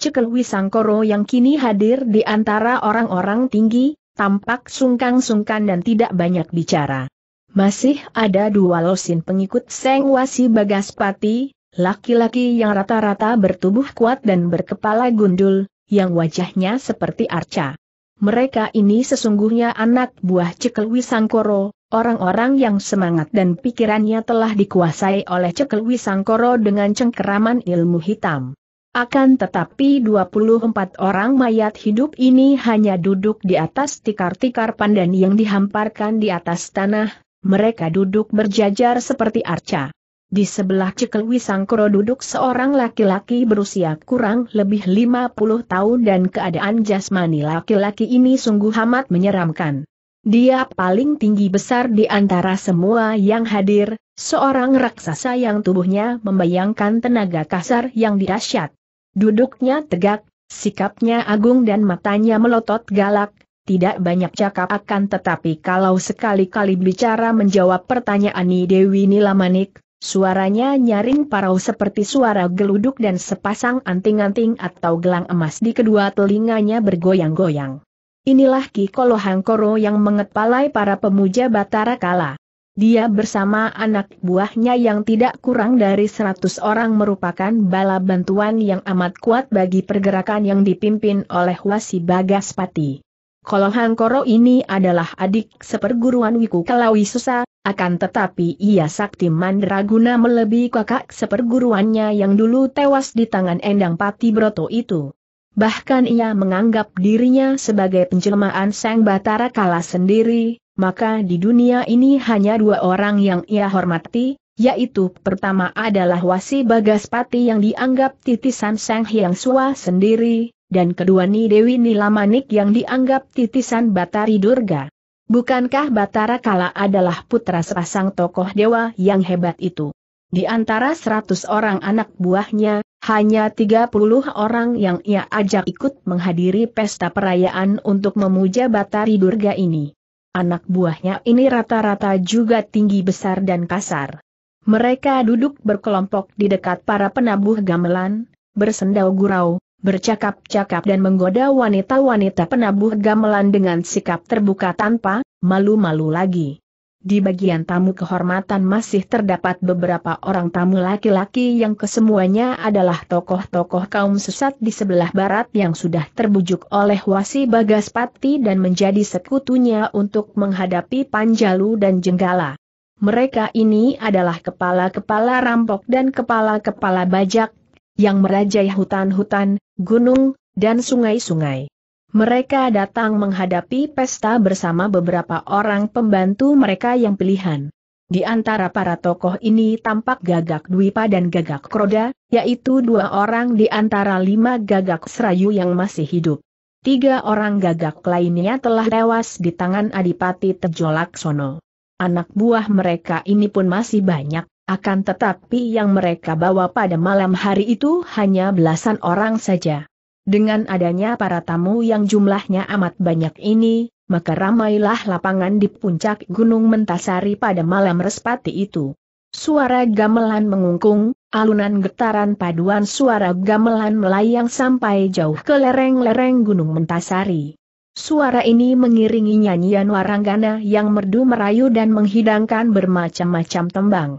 Cekel Wisangkoro yang kini hadir di antara orang-orang tinggi, tampak sungkan-sungkan dan tidak banyak bicara. Masih ada dua losin pengikut Seng Wasi Bagaspati, laki-laki yang rata-rata bertubuh kuat dan berkepala gundul, yang wajahnya seperti arca. Mereka ini sesungguhnya anak buah Cekel Wisangkoro, orang-orang yang semangat dan pikirannya telah dikuasai oleh Cekel Wisangkoro dengan cengkeraman ilmu hitam. Akan tetapi 24 orang mayat hidup ini hanya duduk di atas tikar-tikar pandan yang dihamparkan di atas tanah, mereka duduk berjajar seperti arca. Di sebelah Cekel Wisangkoro duduk seorang laki-laki berusia kurang lebih 50 tahun dan keadaan jasmani laki-laki ini sungguh amat menyeramkan. Dia paling tinggi besar di antara semua yang hadir, seorang raksasa yang tubuhnya membayangkan tenaga kasar yang dirasyat. Duduknya tegak, sikapnya agung dan matanya melotot galak, tidak banyak cakap akan tetapi kalau sekali-kali bicara menjawab pertanyaan ini Dewi Nilamanik, suaranya nyaring parau seperti suara geluduk dan sepasang anting-anting atau gelang emas di kedua telinganya bergoyang-goyang. Inilah Ki Kolohangkoro yang mengepalai para pemuja Batara Kala. Dia bersama anak buahnya yang tidak kurang dari 100 orang merupakan bala bantuan yang amat kuat bagi pergerakan yang dipimpin oleh Wasi Bagaspati. Kalau Koro ini adalah adik seperguruan Wiku Susa, akan tetapi ia sakti mandraguna melebihi kakak seperguruannya yang dulu tewas di tangan Endang Pati Broto itu. Bahkan ia menganggap dirinya sebagai penjelmaan Sang Batara Kala sendiri, maka di dunia ini hanya dua orang yang ia hormati, yaitu pertama adalah Wasi Bagaspati yang dianggap titisan Sang Hyang Sua sendiri, dan kedua Ni Dewi Nilamanik yang dianggap titisan Batari Durga. Bukankah Batara Kala adalah putra sepasang tokoh dewa yang hebat itu? Di antara seratus orang anak buahnya, hanya tiga puluh orang yang ia ajak ikut menghadiri pesta perayaan untuk memuja Batari Durga ini. Anak buahnya ini rata-rata juga tinggi besar dan kasar. Mereka duduk berkelompok di dekat para penabuh gamelan, bersendau gurau, bercakap-cakap dan menggoda wanita-wanita penabuh gamelan dengan sikap terbuka tanpa malu-malu lagi. Di bagian tamu kehormatan masih terdapat beberapa orang tamu laki-laki yang kesemuanya adalah tokoh-tokoh kaum sesat di sebelah barat yang sudah terbujuk oleh Wasi Bagaspati dan menjadi sekutunya untuk menghadapi Panjalu dan Jenggala. Mereka ini adalah kepala-kepala rampok dan kepala-kepala bajak, yang merajai hutan-hutan, gunung, dan sungai-sungai. Mereka datang menghadapi pesta bersama beberapa orang pembantu mereka yang pilihan. Di antara para tokoh ini tampak gagak Dwipa dan gagak Kroda, yaitu dua orang di antara lima gagak serayu yang masih hidup. Tiga orang gagak lainnya telah tewas di tangan Adipati Sono. Anak buah mereka ini pun masih banyak, akan tetapi yang mereka bawa pada malam hari itu hanya belasan orang saja. Dengan adanya para tamu yang jumlahnya amat banyak ini, maka ramailah lapangan di puncak Gunung Mentasari pada malam respati itu. Suara gamelan mengungkung, alunan getaran paduan suara gamelan melayang sampai jauh ke lereng-lereng Gunung Mentasari. Suara ini mengiringi nyanyian waranggana yang merdu merayu dan menghidangkan bermacam-macam tembang.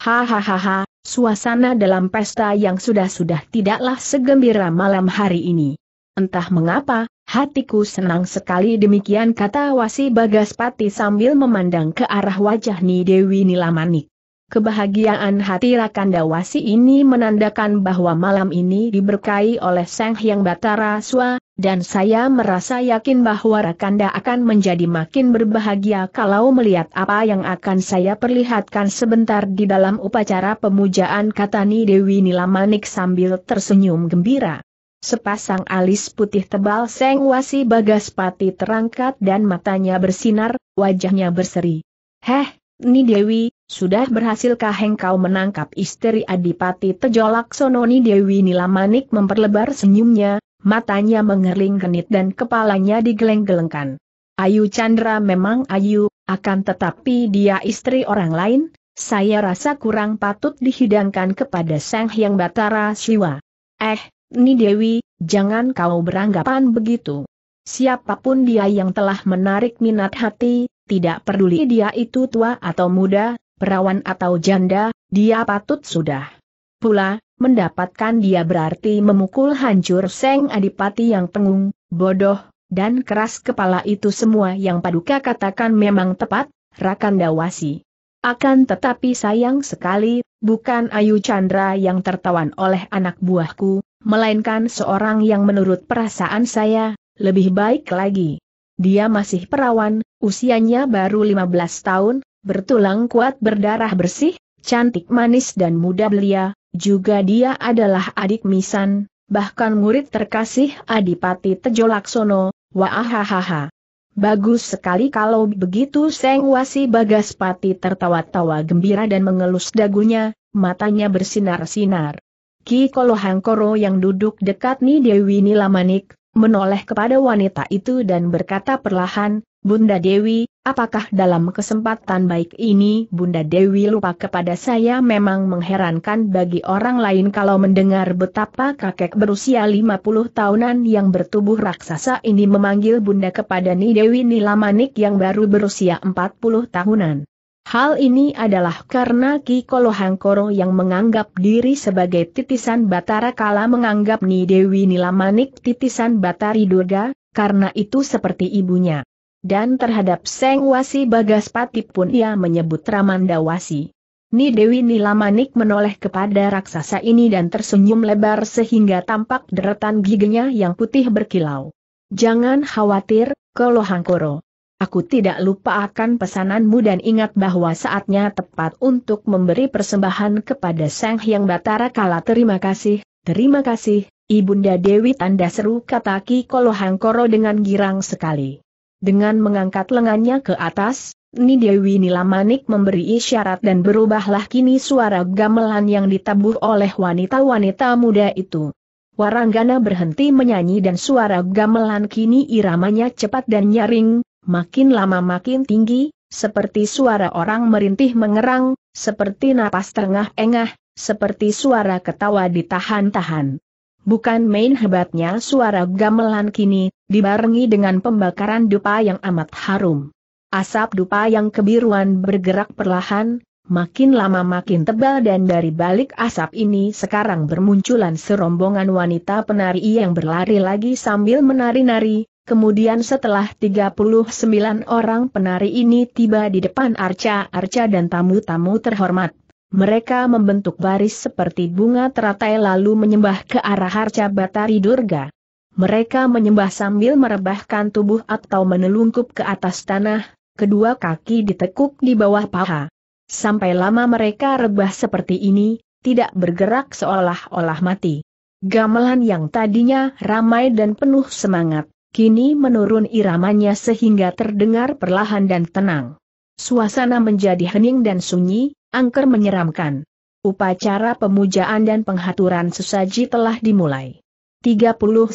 Hahaha, Suasana dalam pesta yang sudah-sudah tidaklah segembira malam hari ini. Entah mengapa, hatiku senang sekali demikian kata Wasi Bagaspati sambil memandang ke arah wajah Ni Dewi Nilamanik. Kebahagiaan hati Rakan ini menandakan bahwa malam ini diberkahi oleh Sang Hyang Batara Swa, dan saya merasa yakin bahwa Rakanda akan menjadi makin berbahagia kalau melihat apa yang akan saya perlihatkan sebentar di dalam upacara pemujaan Katani Dewi Nilamanik sambil tersenyum gembira. Sepasang alis putih tebal sang Wasi Bagaspati terangkat dan matanya bersinar, wajahnya berseri. Heh, Ni Dewi, sudah berhasilkah engkau menangkap istri Adipati Tejolak Sononi Dewi Nilamanik memperlebar senyumnya, matanya mengerling genit dan kepalanya digeleng-gelengkan. Ayu Chandra memang Ayu, akan tetapi dia istri orang lain, saya rasa kurang patut dihidangkan kepada Sang Hyang Batara Siwa. Eh, Ni Dewi, jangan kau beranggapan begitu. Siapapun dia yang telah menarik minat hati, tidak peduli dia itu tua atau muda, perawan atau janda, dia patut sudah. Pula, mendapatkan dia berarti memukul hancur Seng Adipati yang pengung, bodoh, dan keras kepala itu semua yang Paduka katakan memang tepat, Rakan Dawasi. Akan tetapi sayang sekali, bukan Ayu Chandra yang tertawan oleh anak buahku, melainkan seorang yang menurut perasaan saya, lebih baik lagi. Dia masih perawan, usianya baru 15 tahun, bertulang kuat berdarah bersih, cantik manis dan muda belia, juga dia adalah adik Misan, bahkan murid terkasih Adipati Tejolaksono. wahahaha. Bagus sekali kalau begitu Seng Wasi Bagaspati tertawa-tawa gembira dan mengelus dagunya, matanya bersinar-sinar. Ki Kolohangkoro yang duduk dekat Ni Dewi Nilamanik, menoleh kepada wanita itu dan berkata perlahan, Bunda Dewi, Apakah dalam kesempatan baik ini Bunda Dewi lupa kepada saya memang mengherankan bagi orang lain kalau mendengar betapa kakek berusia 50 tahunan yang bertubuh raksasa ini memanggil Bunda kepada Ni Dewi Nilamanik yang baru berusia 40 tahunan. Hal ini adalah karena Ki Kolohangkoro yang menganggap diri sebagai titisan Batara kala menganggap Ni Dewi Nilamanik titisan Batari Durga, karena itu seperti ibunya. Dan terhadap Seng Wasi Bagaspati pun ia menyebut Ramanda Wasi. Ni Dewi Nilamanik menoleh kepada raksasa ini dan tersenyum lebar sehingga tampak deretan giginya yang putih berkilau. Jangan khawatir, Kolohangkoro. Aku tidak lupa akan pesananmu dan ingat bahwa saatnya tepat untuk memberi persembahan kepada Sang Hyang Batara Kala. Terima kasih, terima kasih, Ibunda Dewi Tanda Seru kata Ki Kolohangkoro dengan girang sekali. Dengan mengangkat lengannya ke atas, Nidewi Nilamanik memberi isyarat dan berubahlah kini suara gamelan yang ditabuh oleh wanita-wanita muda itu. Waranggana berhenti menyanyi dan suara gamelan kini iramanya cepat dan nyaring, makin lama makin tinggi, seperti suara orang merintih mengerang, seperti napas terengah-engah, seperti suara ketawa ditahan-tahan. Bukan main hebatnya suara gamelan kini, dibarengi dengan pembakaran dupa yang amat harum. Asap dupa yang kebiruan bergerak perlahan, makin lama makin tebal dan dari balik asap ini sekarang bermunculan serombongan wanita penari yang berlari lagi sambil menari-nari, Kemudian setelah 39 orang penari ini tiba di depan arca-arca dan tamu-tamu terhormat, mereka membentuk baris seperti bunga teratai lalu menyembah ke arah harca Batari Durga. Mereka menyembah sambil merebahkan tubuh atau menelungkup ke atas tanah, kedua kaki ditekuk di bawah paha. Sampai lama mereka rebah seperti ini, tidak bergerak seolah-olah mati. Gamelan yang tadinya ramai dan penuh semangat, kini menurun iramanya sehingga terdengar perlahan dan tenang. Suasana menjadi hening dan sunyi, angker menyeramkan. Upacara pemujaan dan penghaturan sesaji telah dimulai. 39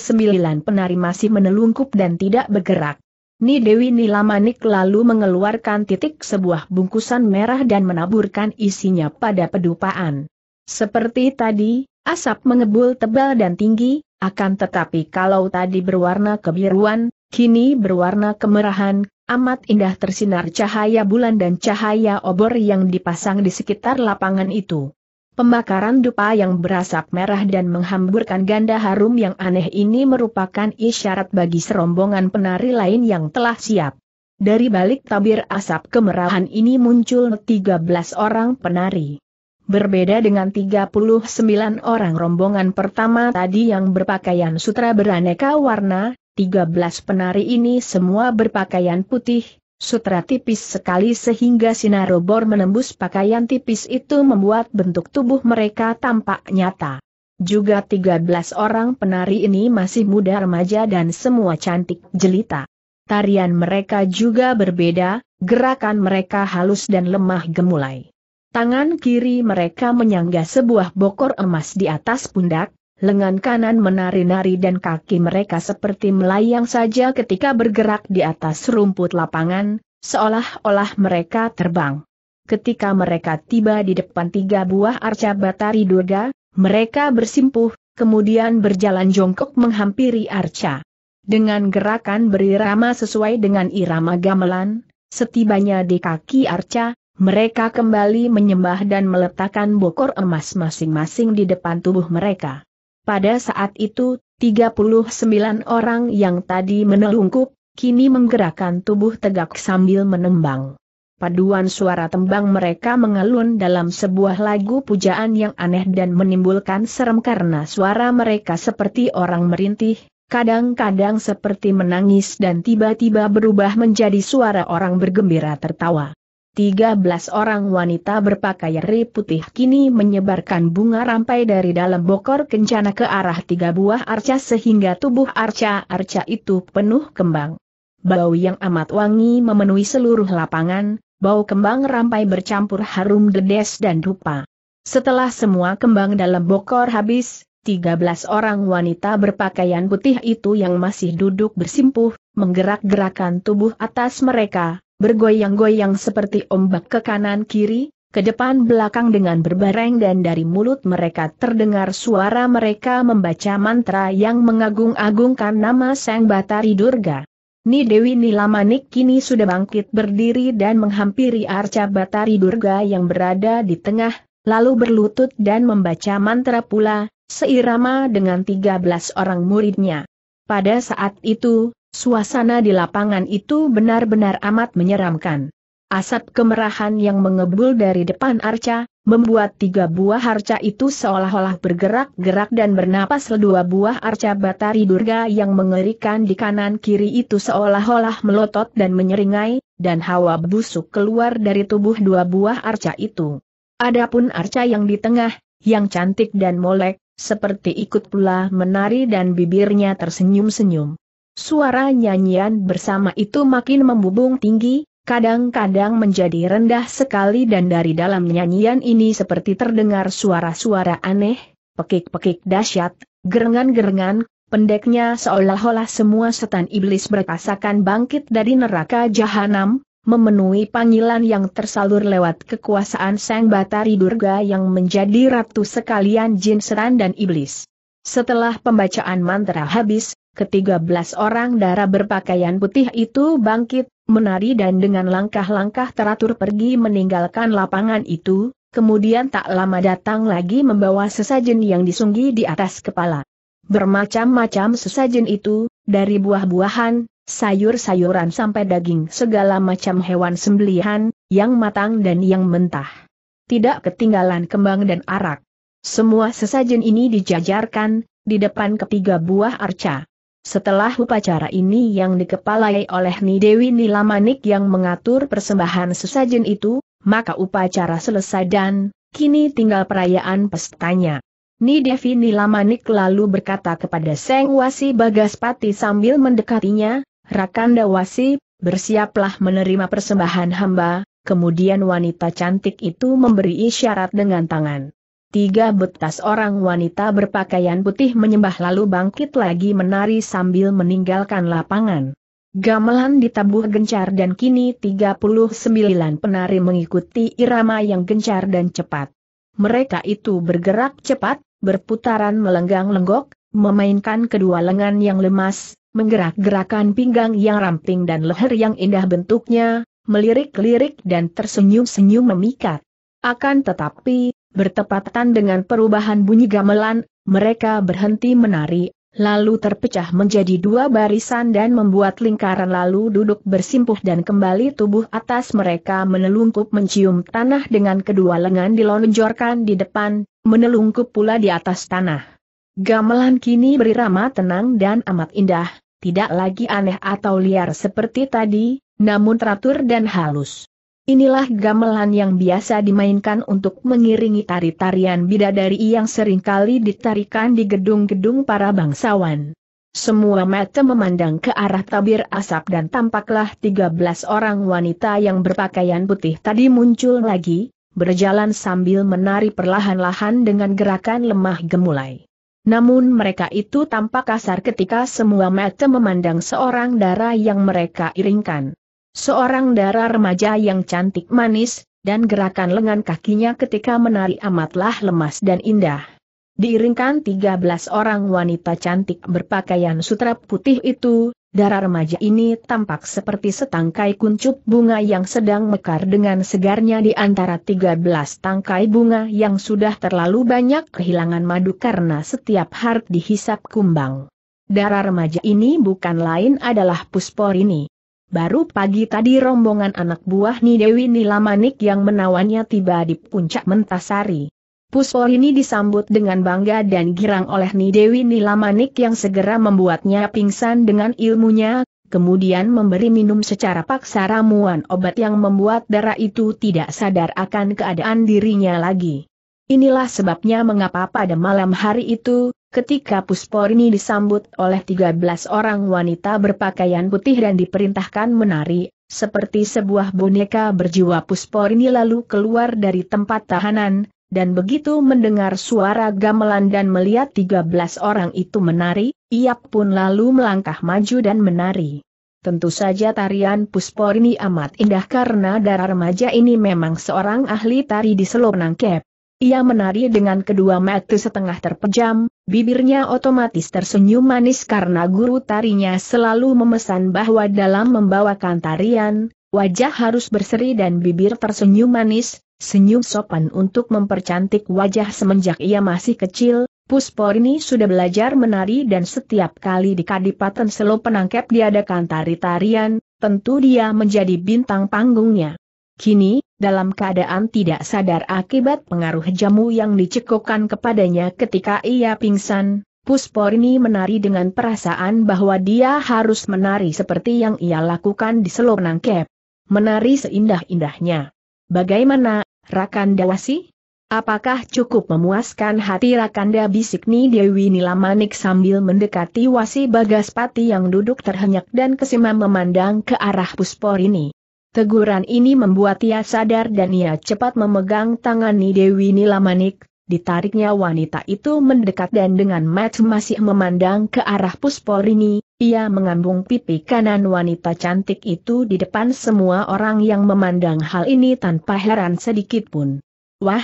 penari masih menelungkup dan tidak bergerak. Ni Dewi Nilamanik lalu mengeluarkan titik sebuah bungkusan merah dan menaburkan isinya pada pedupaan. Seperti tadi, asap mengebul tebal dan tinggi, akan tetapi kalau tadi berwarna kebiruan, kini berwarna kemerahan, Amat indah tersinar cahaya bulan dan cahaya obor yang dipasang di sekitar lapangan itu. Pembakaran dupa yang berasap merah dan menghamburkan ganda harum yang aneh ini merupakan isyarat bagi serombongan penari lain yang telah siap. Dari balik tabir asap kemerahan ini muncul 13 orang penari. Berbeda dengan 39 orang rombongan pertama tadi yang berpakaian sutra beraneka warna, 13 penari ini semua berpakaian putih, sutra tipis sekali sehingga sinar obor menembus pakaian tipis itu membuat bentuk tubuh mereka tampak nyata. Juga 13 orang penari ini masih muda remaja dan semua cantik jelita. Tarian mereka juga berbeda, gerakan mereka halus dan lemah gemulai. Tangan kiri mereka menyangga sebuah bokor emas di atas pundak, lengan kanan menari-nari dan kaki mereka seperti melayang saja ketika bergerak di atas rumput lapangan, seolah-olah mereka terbang. Ketika mereka tiba di depan tiga buah arca batari durga, mereka bersimpuh, kemudian berjalan jongkok menghampiri arca. Dengan gerakan berirama sesuai dengan irama gamelan, setibanya di kaki arca, mereka kembali menyembah dan meletakkan bokor emas masing-masing di depan tubuh mereka. Pada saat itu, 39 orang yang tadi menelungkup, kini menggerakkan tubuh tegak sambil menembang. Paduan suara tembang mereka mengalun dalam sebuah lagu pujaan yang aneh dan menimbulkan serem karena suara mereka seperti orang merintih, kadang-kadang seperti menangis dan tiba-tiba berubah menjadi suara orang bergembira tertawa. 13 orang wanita berpakaian putih kini menyebarkan bunga rampai dari dalam bokor kencana ke arah tiga buah arca sehingga tubuh arca-arca itu penuh kembang. Bau yang amat wangi memenuhi seluruh lapangan, bau kembang rampai bercampur harum dedes dan dupa. Setelah semua kembang dalam bokor habis, tiga belas orang wanita berpakaian putih itu yang masih duduk bersimpuh, menggerak-gerakan tubuh atas mereka, bergoyang-goyang seperti ombak ke kanan kiri, ke depan belakang dengan berbareng dan dari mulut mereka terdengar suara mereka membaca mantra yang mengagung-agungkan nama Sang Batari Durga. Ni Dewi Nilamanik kini sudah bangkit berdiri dan menghampiri arca Batari Durga yang berada di tengah, lalu berlutut dan membaca mantra pula, seirama dengan 13 orang muridnya. Pada saat itu, Suasana di lapangan itu benar-benar amat menyeramkan. Asap kemerahan yang mengebul dari depan arca, membuat tiga buah arca itu seolah-olah bergerak-gerak dan bernapas dua buah arca Batari Durga yang mengerikan di kanan-kiri itu seolah-olah melotot dan menyeringai, dan hawa busuk keluar dari tubuh dua buah arca itu. Adapun arca yang di tengah, yang cantik dan molek, seperti ikut pula menari dan bibirnya tersenyum-senyum. Suara nyanyian bersama itu makin membubung tinggi, kadang-kadang menjadi rendah sekali dan dari dalam nyanyian ini seperti terdengar suara-suara aneh, pekik-pekik dahsyat, gerengan-gerengan, pendeknya seolah-olah semua setan iblis berkasakan bangkit dari neraka jahanam, memenuhi panggilan yang tersalur lewat kekuasaan Sang Batari Durga yang menjadi ratu sekalian jin setan dan iblis. Setelah pembacaan mantra habis, Ketiga belas orang darah berpakaian putih itu bangkit, menari dan dengan langkah-langkah teratur pergi meninggalkan lapangan itu, kemudian tak lama datang lagi membawa sesajen yang disunggi di atas kepala. Bermacam-macam sesajen itu, dari buah-buahan, sayur-sayuran sampai daging segala macam hewan sembelihan, yang matang dan yang mentah. Tidak ketinggalan kembang dan arak. Semua sesajen ini dijajarkan, di depan ketiga buah arca. Setelah upacara ini yang dikepalai oleh Ni Dewi Nilamanik yang mengatur persembahan sesajen itu, maka upacara selesai dan, kini tinggal perayaan pestanya. Ni Nilamanik lalu berkata kepada Seng Wasi Bagaspati sambil mendekatinya, Rakanda Wasi, bersiaplah menerima persembahan hamba, kemudian wanita cantik itu memberi isyarat dengan tangan. Tiga betas orang wanita berpakaian putih menyembah lalu bangkit lagi menari sambil meninggalkan lapangan. Gamelan ditabuh gencar dan kini 39 penari mengikuti irama yang gencar dan cepat. Mereka itu bergerak cepat, berputaran melenggang-lenggok, memainkan kedua lengan yang lemas, menggerak-gerakan pinggang yang ramping dan leher yang indah bentuknya, melirik-lirik dan tersenyum-senyum memikat. Akan tetapi, Bertepatan dengan perubahan bunyi gamelan, mereka berhenti menari, lalu terpecah menjadi dua barisan dan membuat lingkaran lalu duduk bersimpuh dan kembali tubuh atas mereka menelungkup mencium tanah dengan kedua lengan dilonjorkan di depan, menelungkup pula di atas tanah. Gamelan kini berirama tenang dan amat indah, tidak lagi aneh atau liar seperti tadi, namun teratur dan halus. Inilah gamelan yang biasa dimainkan untuk mengiringi tari-tarian bidadari yang seringkali ditarikan di gedung-gedung para bangsawan. Semua mata memandang ke arah tabir asap dan tampaklah 13 orang wanita yang berpakaian putih tadi muncul lagi, berjalan sambil menari perlahan-lahan dengan gerakan lemah gemulai. Namun mereka itu tampak kasar ketika semua mata memandang seorang darah yang mereka iringkan. Seorang darah remaja yang cantik manis, dan gerakan lengan kakinya ketika menari amatlah lemas dan indah. Diiringkan 13 orang wanita cantik berpakaian sutra putih itu, darah remaja ini tampak seperti setangkai kuncup bunga yang sedang mekar dengan segarnya di antara 13 tangkai bunga yang sudah terlalu banyak kehilangan madu karena setiap hart dihisap kumbang. Darah remaja ini bukan lain adalah Pusporini. Baru pagi tadi rombongan anak buah Nidewi Nilamanik yang menawannya tiba di puncak Mentasari. Puspol ini disambut dengan bangga dan girang oleh Nidewi Nilamanik yang segera membuatnya pingsan dengan ilmunya, kemudian memberi minum secara paksa ramuan obat yang membuat darah itu tidak sadar akan keadaan dirinya lagi. Inilah sebabnya mengapa pada malam hari itu, Ketika ini disambut oleh 13 orang wanita berpakaian putih dan diperintahkan menari, seperti sebuah boneka berjiwa ini lalu keluar dari tempat tahanan, dan begitu mendengar suara gamelan dan melihat 13 orang itu menari, ia pun lalu melangkah maju dan menari. Tentu saja tarian ini amat indah karena darah remaja ini memang seorang ahli tari di Nangkep. Ia menari dengan kedua mata setengah terpejam, bibirnya otomatis tersenyum manis karena guru tarinya selalu memesan bahwa dalam membawakan tarian, wajah harus berseri dan bibir tersenyum manis, senyum sopan untuk mempercantik wajah semenjak ia masih kecil. Pusporni sudah belajar menari dan setiap kali di Kadipaten Selo penangkep diadakan tari-tarian, tentu dia menjadi bintang panggungnya. Kini, dalam keadaan tidak sadar akibat pengaruh jamu yang dicekokkan kepadanya ketika ia pingsan, Pusporini menari dengan perasaan bahwa dia harus menari seperti yang ia lakukan di Selonang Nangkep. Menari seindah-indahnya. Bagaimana, Rakan Dawasi? Apakah cukup memuaskan hati Rakanda bisikni Dewi Nilamanik sambil mendekati Wasi Bagaspati yang duduk terhenyak dan kesima memandang ke arah Pusporini? Teguran ini membuat ia sadar dan ia cepat memegang tangan Nidewi Dewi Nilamanik, ditariknya wanita itu mendekat dan dengan mat masih memandang ke arah Puspolini, ia mengambung pipi kanan wanita cantik itu di depan semua orang yang memandang hal ini tanpa heran sedikit pun. Wah,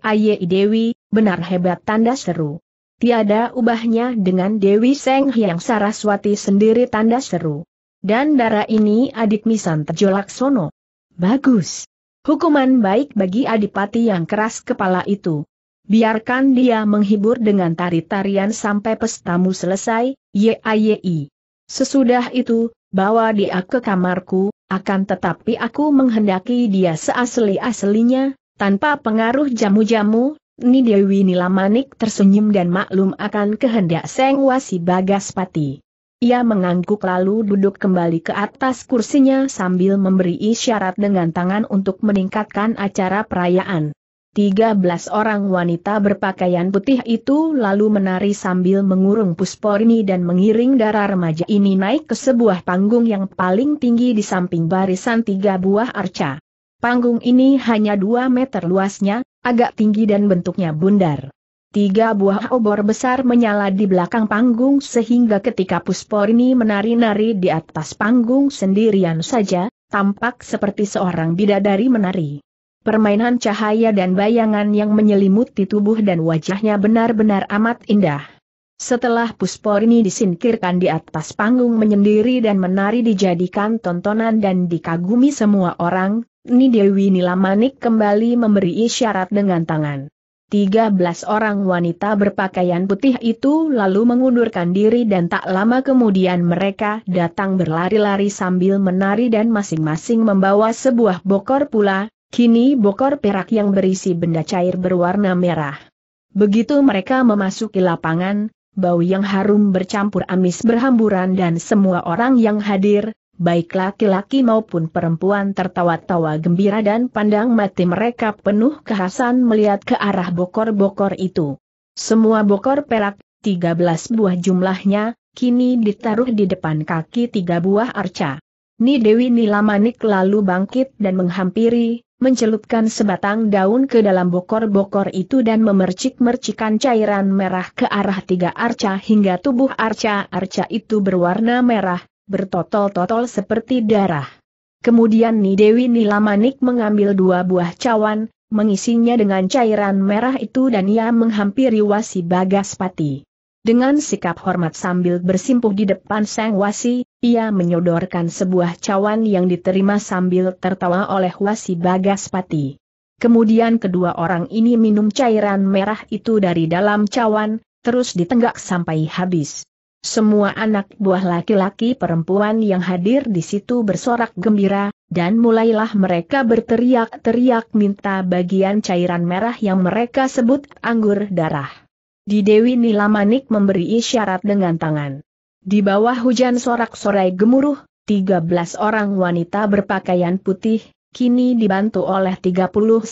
aye Dewi, benar hebat tanda seru. Tiada ubahnya dengan Dewi Seng yang Saraswati sendiri tanda seru. Dan darah ini adik Misan terjolak Sono. Bagus. Hukuman baik bagi adipati yang keras kepala itu. Biarkan dia menghibur dengan tari-tarian sampai pestamu selesai, YAYI. Sesudah itu, bawa dia ke kamarku, akan tetapi aku menghendaki dia seasli-aslinya, tanpa pengaruh jamu-jamu, Nidewi Nilamanik tersenyum dan maklum akan kehendak Seng Wasi Bagaspati. Ia mengangguk lalu duduk kembali ke atas kursinya sambil memberi isyarat dengan tangan untuk meningkatkan acara perayaan. 13 orang wanita berpakaian putih itu lalu menari sambil mengurung pusporni dan mengiring darah remaja ini naik ke sebuah panggung yang paling tinggi di samping barisan tiga buah arca. Panggung ini hanya 2 meter luasnya, agak tinggi dan bentuknya bundar. Tiga buah obor besar menyala di belakang panggung sehingga ketika Pusporni menari-nari di atas panggung sendirian saja, tampak seperti seorang bidadari menari. Permainan cahaya dan bayangan yang menyelimuti tubuh dan wajahnya benar-benar amat indah. Setelah Pusporni disingkirkan di atas panggung menyendiri dan menari dijadikan tontonan dan dikagumi semua orang, Nidewi Nilamanik kembali memberi isyarat dengan tangan. 13 orang wanita berpakaian putih itu lalu mengundurkan diri dan tak lama kemudian mereka datang berlari-lari sambil menari dan masing-masing membawa sebuah bokor pula, kini bokor perak yang berisi benda cair berwarna merah. Begitu mereka memasuki lapangan, bau yang harum bercampur amis berhamburan dan semua orang yang hadir, baik laki-laki maupun perempuan tertawa-tawa gembira dan pandang mati mereka penuh kehasan melihat ke arah bokor-bokor itu. Semua bokor perak, 13 buah jumlahnya, kini ditaruh di depan kaki tiga buah arca. Ni Dewi Nilamanik lalu bangkit dan menghampiri, mencelupkan sebatang daun ke dalam bokor-bokor itu dan memercik-mercikan cairan merah ke arah tiga arca hingga tubuh arca-arca itu berwarna merah, bertotol-totol seperti darah. Kemudian Ni Dewi Nilamanik mengambil dua buah cawan, mengisinya dengan cairan merah itu dan ia menghampiri Wasi Bagaspati. Dengan sikap hormat sambil bersimpuh di depan Sang Wasi, ia menyodorkan sebuah cawan yang diterima sambil tertawa oleh Wasi Bagaspati. Kemudian kedua orang ini minum cairan merah itu dari dalam cawan, terus ditenggak sampai habis semua anak buah laki-laki perempuan yang hadir di situ bersorak gembira, dan mulailah mereka berteriak-teriak minta bagian cairan merah yang mereka sebut anggur darah. Di Dewi Nilamanik memberi isyarat dengan tangan. Di bawah hujan sorak-sorai gemuruh, 13 orang wanita berpakaian putih, kini dibantu oleh 39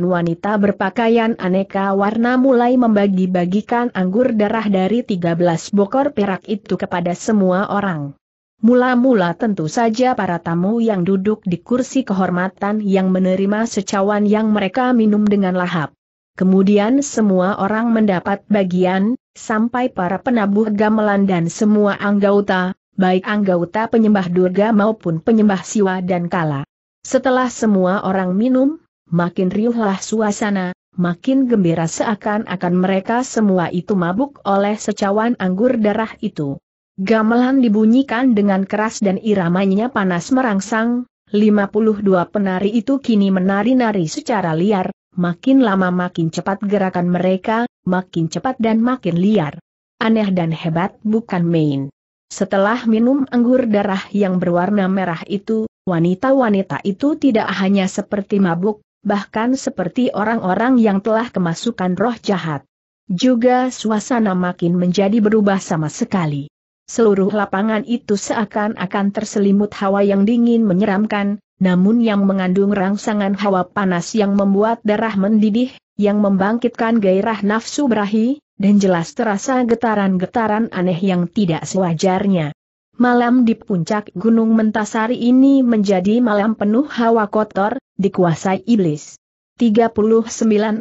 wanita berpakaian aneka warna mulai membagi-bagikan anggur darah dari 13 bokor perak itu kepada semua orang. Mula-mula tentu saja para tamu yang duduk di kursi kehormatan yang menerima secawan yang mereka minum dengan lahap. Kemudian semua orang mendapat bagian, sampai para penabuh gamelan dan semua anggota, baik anggota penyembah Durga maupun penyembah Siwa dan Kala. Setelah semua orang minum, makin riuhlah suasana, makin gembira seakan-akan mereka semua itu mabuk oleh secawan anggur darah itu. Gamelan dibunyikan dengan keras dan iramanya panas merangsang, 52 penari itu kini menari-nari secara liar, makin lama makin cepat gerakan mereka, makin cepat dan makin liar. Aneh dan hebat bukan main. Setelah minum anggur darah yang berwarna merah itu, wanita-wanita itu tidak hanya seperti mabuk, bahkan seperti orang-orang yang telah kemasukan roh jahat. Juga suasana makin menjadi berubah sama sekali. Seluruh lapangan itu seakan-akan terselimut hawa yang dingin menyeramkan, namun yang mengandung rangsangan hawa panas yang membuat darah mendidih, yang membangkitkan gairah nafsu berahi, dan jelas terasa getaran-getaran aneh yang tidak sewajarnya. Malam di puncak Gunung Mentasari ini menjadi malam penuh hawa kotor, dikuasai iblis. 39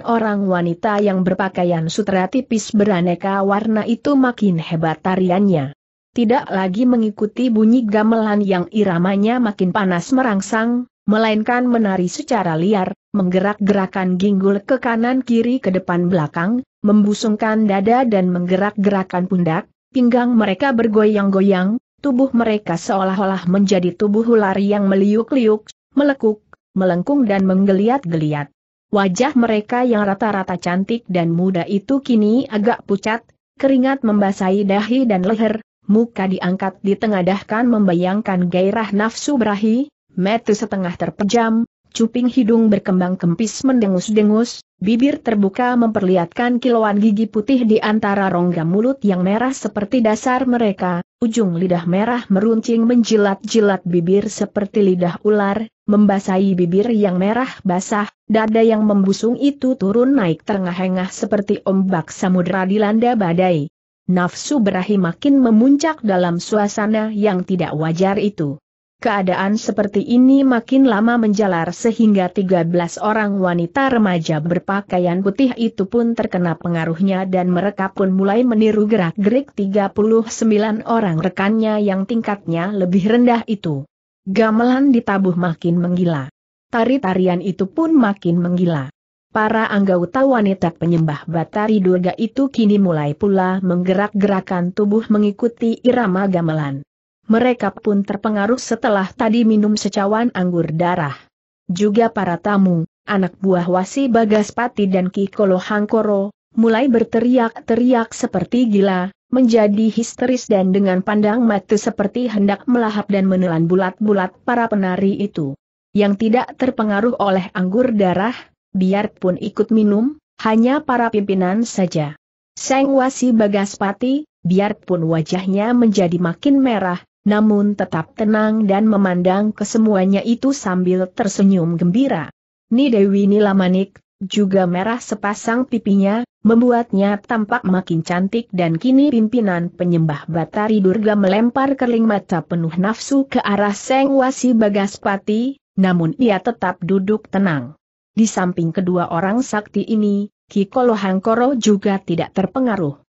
orang wanita yang berpakaian sutra tipis beraneka warna itu makin hebat tariannya. Tidak lagi mengikuti bunyi gamelan yang iramanya makin panas merangsang, melainkan menari secara liar, menggerak-gerakan ginggul ke kanan kiri ke depan belakang, membusungkan dada dan menggerak-gerakan pundak, pinggang mereka bergoyang-goyang, tubuh mereka seolah-olah menjadi tubuh ular yang meliuk-liuk, melekuk, melengkung dan menggeliat-geliat. Wajah mereka yang rata-rata cantik dan muda itu kini agak pucat, keringat membasahi dahi dan leher, muka diangkat ditengadahkan membayangkan gairah nafsu berahi, metu setengah terpejam, cuping hidung berkembang kempis mendengus-dengus, Bibir terbuka memperlihatkan kilauan gigi putih di antara rongga mulut yang merah seperti dasar mereka, ujung lidah merah meruncing menjilat-jilat bibir seperti lidah ular, membasahi bibir yang merah basah, dada yang membusung itu turun naik terengah-engah seperti ombak samudera dilanda badai. Nafsu berahi makin memuncak dalam suasana yang tidak wajar itu. Keadaan seperti ini makin lama menjalar sehingga 13 orang wanita remaja berpakaian putih itu pun terkena pengaruhnya dan mereka pun mulai meniru gerak-gerik 39 orang rekannya yang tingkatnya lebih rendah itu. Gamelan ditabuh makin menggila. Tari-tarian itu pun makin menggila. Para anggota wanita penyembah Batari Durga itu kini mulai pula menggerak-gerakan tubuh mengikuti irama gamelan mereka pun terpengaruh setelah tadi minum secawan anggur darah. Juga para tamu, anak buah Wasi Bagaspati dan Kikolo Hangkoro, mulai berteriak-teriak seperti gila, menjadi histeris dan dengan pandang mata seperti hendak melahap dan menelan bulat-bulat para penari itu. Yang tidak terpengaruh oleh anggur darah, biarpun ikut minum, hanya para pimpinan saja. Seng Wasi Bagaspati, biarpun wajahnya menjadi makin merah, namun tetap tenang dan memandang kesemuanya itu sambil tersenyum gembira. Ni Dewi Nilamanik, juga merah sepasang pipinya, membuatnya tampak makin cantik dan kini pimpinan penyembah Batari Durga melempar keling mata penuh nafsu ke arah Seng Wasi Bagaspati, namun ia tetap duduk tenang. Di samping kedua orang sakti ini, Kikolohangkoro juga tidak terpengaruh.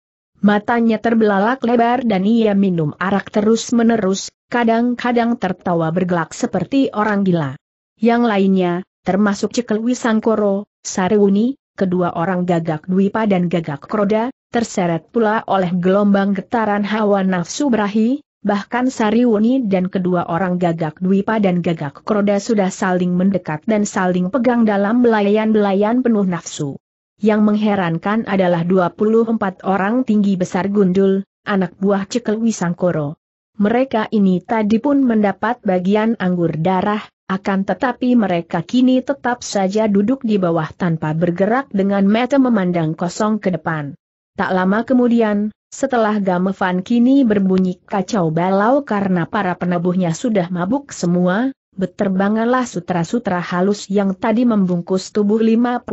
Matanya terbelalak lebar dan ia minum arak terus-menerus, kadang-kadang tertawa bergelak seperti orang gila. Yang lainnya, termasuk Cekel Wisangkoro, Sarewuni, kedua orang gagak Dwipa dan gagak Kroda, terseret pula oleh gelombang getaran hawa nafsu berahi, bahkan Sariwuni dan kedua orang gagak Dwipa dan gagak Kroda sudah saling mendekat dan saling pegang dalam belayan-belayan penuh nafsu. Yang mengherankan adalah 24 orang tinggi besar gundul, anak buah Cekel Wisangkoro. Mereka ini tadi pun mendapat bagian anggur darah, akan tetapi mereka kini tetap saja duduk di bawah tanpa bergerak dengan mata memandang kosong ke depan. Tak lama kemudian, setelah gamevan kini berbunyi kacau balau karena para penabuhnya sudah mabuk semua, beterbanganlah sutra-sutra halus yang tadi membungkus tubuh 52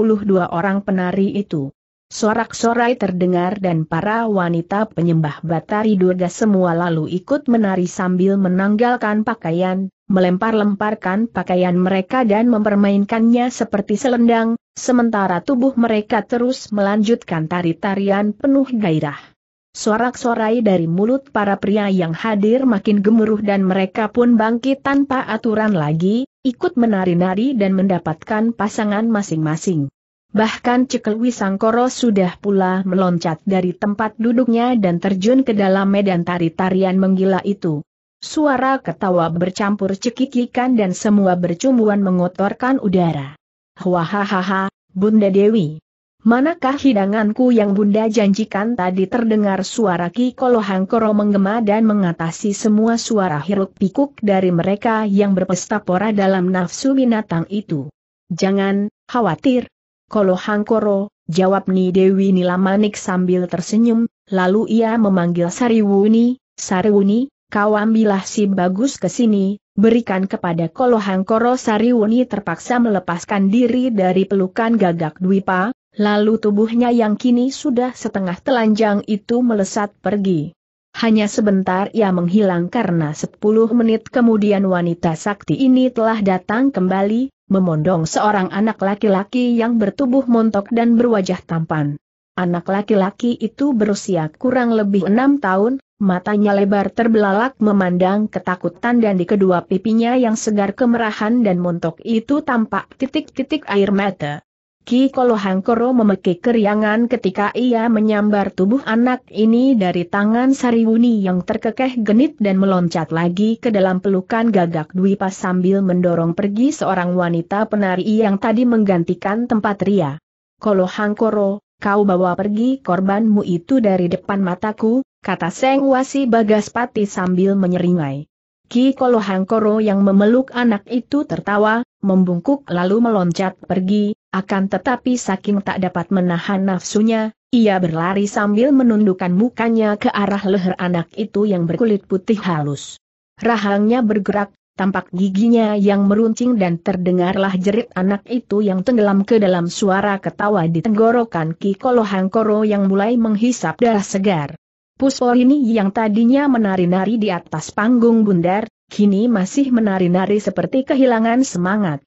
orang penari itu. Sorak-sorai terdengar dan para wanita penyembah Batari Durga semua lalu ikut menari sambil menanggalkan pakaian, melempar-lemparkan pakaian mereka dan mempermainkannya seperti selendang, sementara tubuh mereka terus melanjutkan tari-tarian penuh gairah. Sorak-sorai dari mulut para pria yang hadir makin gemuruh dan mereka pun bangkit tanpa aturan lagi, ikut menari-nari dan mendapatkan pasangan masing-masing. Bahkan Cekel Wisangkoro sudah pula meloncat dari tempat duduknya dan terjun ke dalam medan tari-tarian menggila itu. Suara ketawa bercampur cekikikan dan semua bercumbuan mengotorkan udara. Wahahaha, Bunda Dewi, Manakah hidanganku yang bunda janjikan tadi terdengar suara Ki Kolohangkoro menggema dan mengatasi semua suara hiruk pikuk dari mereka yang berpesta pora dalam nafsu binatang itu. Jangan, khawatir. Kolohangkoro, jawab Ni Dewi Nilamanik sambil tersenyum, lalu ia memanggil Sariwuni, Sariwuni, kau ambillah si bagus ke sini, berikan kepada Kolohangkoro Sariwuni terpaksa melepaskan diri dari pelukan gagak Dwipa, Lalu tubuhnya yang kini sudah setengah telanjang itu melesat pergi. Hanya sebentar ia menghilang karena sepuluh menit kemudian wanita sakti ini telah datang kembali, memondong seorang anak laki-laki yang bertubuh montok dan berwajah tampan. Anak laki-laki itu berusia kurang lebih enam tahun, matanya lebar terbelalak memandang ketakutan dan di kedua pipinya yang segar kemerahan dan montok itu tampak titik-titik air mata. Ki Kolohangkoro memekik keriangan ketika ia menyambar tubuh anak ini dari tangan Sariwuni yang terkekeh genit dan meloncat lagi ke dalam pelukan gagak Dwi Pas sambil mendorong pergi seorang wanita penari yang tadi menggantikan tempat Ria. Kolohangkoro, kau bawa pergi korbanmu itu dari depan mataku, kata Seng Wasi Bagaspati sambil menyeringai. Ki Kolohangkoro yang memeluk anak itu tertawa, membungkuk lalu meloncat pergi, akan tetapi saking tak dapat menahan nafsunya, ia berlari sambil menundukkan mukanya ke arah leher anak itu yang berkulit putih halus. Rahangnya bergerak, tampak giginya yang meruncing dan terdengarlah jerit anak itu yang tenggelam ke dalam suara ketawa di tenggorokan Ki Kolohangkoro yang mulai menghisap darah segar. Puspo ini yang tadinya menari-nari di atas panggung bundar, kini masih menari-nari seperti kehilangan semangat.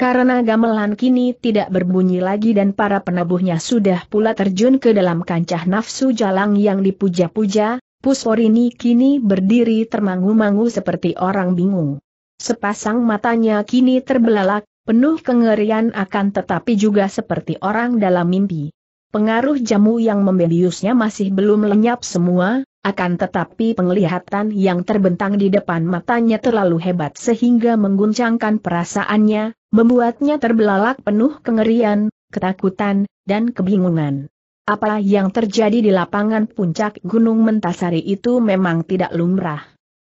Karena gamelan kini tidak berbunyi lagi dan para penabuhnya sudah pula terjun ke dalam kancah nafsu jalang yang dipuja-puja, Pusporini kini berdiri termangu-mangu seperti orang bingung. Sepasang matanya kini terbelalak, penuh kengerian akan tetapi juga seperti orang dalam mimpi. Pengaruh jamu yang membeliusnya masih belum lenyap semua, akan tetapi penglihatan yang terbentang di depan matanya terlalu hebat sehingga mengguncangkan perasaannya, membuatnya terbelalak penuh kengerian, ketakutan, dan kebingungan. Apa yang terjadi di lapangan puncak Gunung Mentasari itu memang tidak lumrah.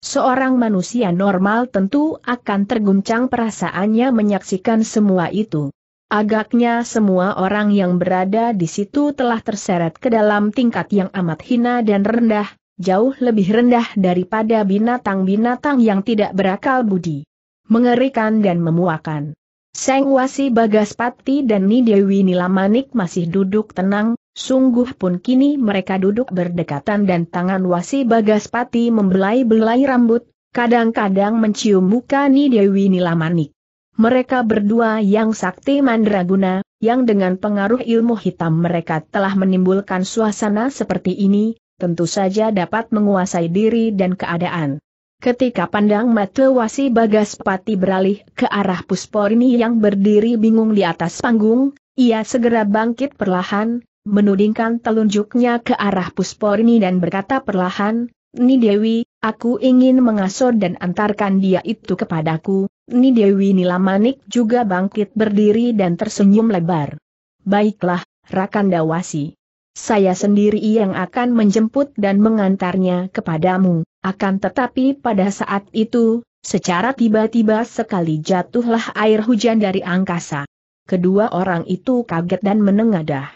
Seorang manusia normal tentu akan terguncang perasaannya menyaksikan semua itu. Agaknya semua orang yang berada di situ telah terseret ke dalam tingkat yang amat hina dan rendah, jauh lebih rendah daripada binatang-binatang yang tidak berakal budi. Mengerikan dan memuakan. Seng Wasi Bagaspati dan Nidewi Nilamanik masih duduk tenang, sungguh pun kini mereka duduk berdekatan dan tangan Wasi Bagaspati membelai-belai rambut, kadang-kadang mencium muka Nidewi Nilamanik mereka berdua yang sakti mandraguna, yang dengan pengaruh ilmu hitam mereka telah menimbulkan suasana seperti ini, tentu saja dapat menguasai diri dan keadaan. Ketika pandang mata wasi Bagaspati beralih ke arah Pusporini yang berdiri bingung di atas panggung, ia segera bangkit perlahan, menudingkan telunjuknya ke arah Pusporini dan berkata perlahan, Ni Dewi, aku ingin mengasuh dan antarkan dia itu kepadaku, Ni Dewi Nilamanik juga bangkit berdiri dan tersenyum lebar. Baiklah, Rakan Dawasi. Saya sendiri yang akan menjemput dan mengantarnya kepadamu, akan tetapi pada saat itu, secara tiba-tiba sekali jatuhlah air hujan dari angkasa. Kedua orang itu kaget dan menengadah.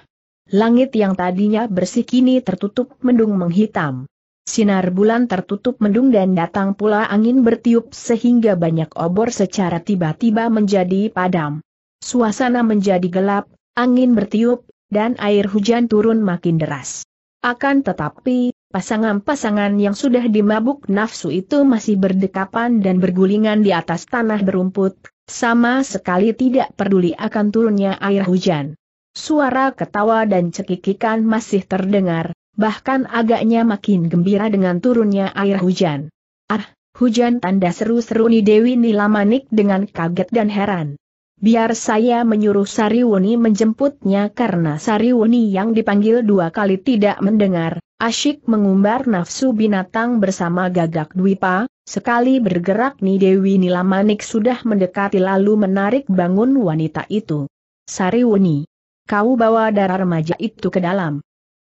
Langit yang tadinya bersih kini tertutup mendung menghitam. Sinar bulan tertutup mendung dan datang pula angin bertiup sehingga banyak obor secara tiba-tiba menjadi padam. Suasana menjadi gelap, angin bertiup, dan air hujan turun makin deras. Akan tetapi, pasangan-pasangan yang sudah dimabuk nafsu itu masih berdekapan dan bergulingan di atas tanah berumput, sama sekali tidak peduli akan turunnya air hujan. Suara ketawa dan cekikikan masih terdengar, bahkan agaknya makin gembira dengan turunnya air hujan. Ah, hujan tanda seru-seru ni Dewi Nilamanik dengan kaget dan heran. Biar saya menyuruh Sariwuni menjemputnya karena Sariwuni yang dipanggil dua kali tidak mendengar, asyik mengumbar nafsu binatang bersama gagak Dwipa, sekali bergerak ni Dewi Nilamanik sudah mendekati lalu menarik bangun wanita itu. Sariwuni, kau bawa darah remaja itu ke dalam.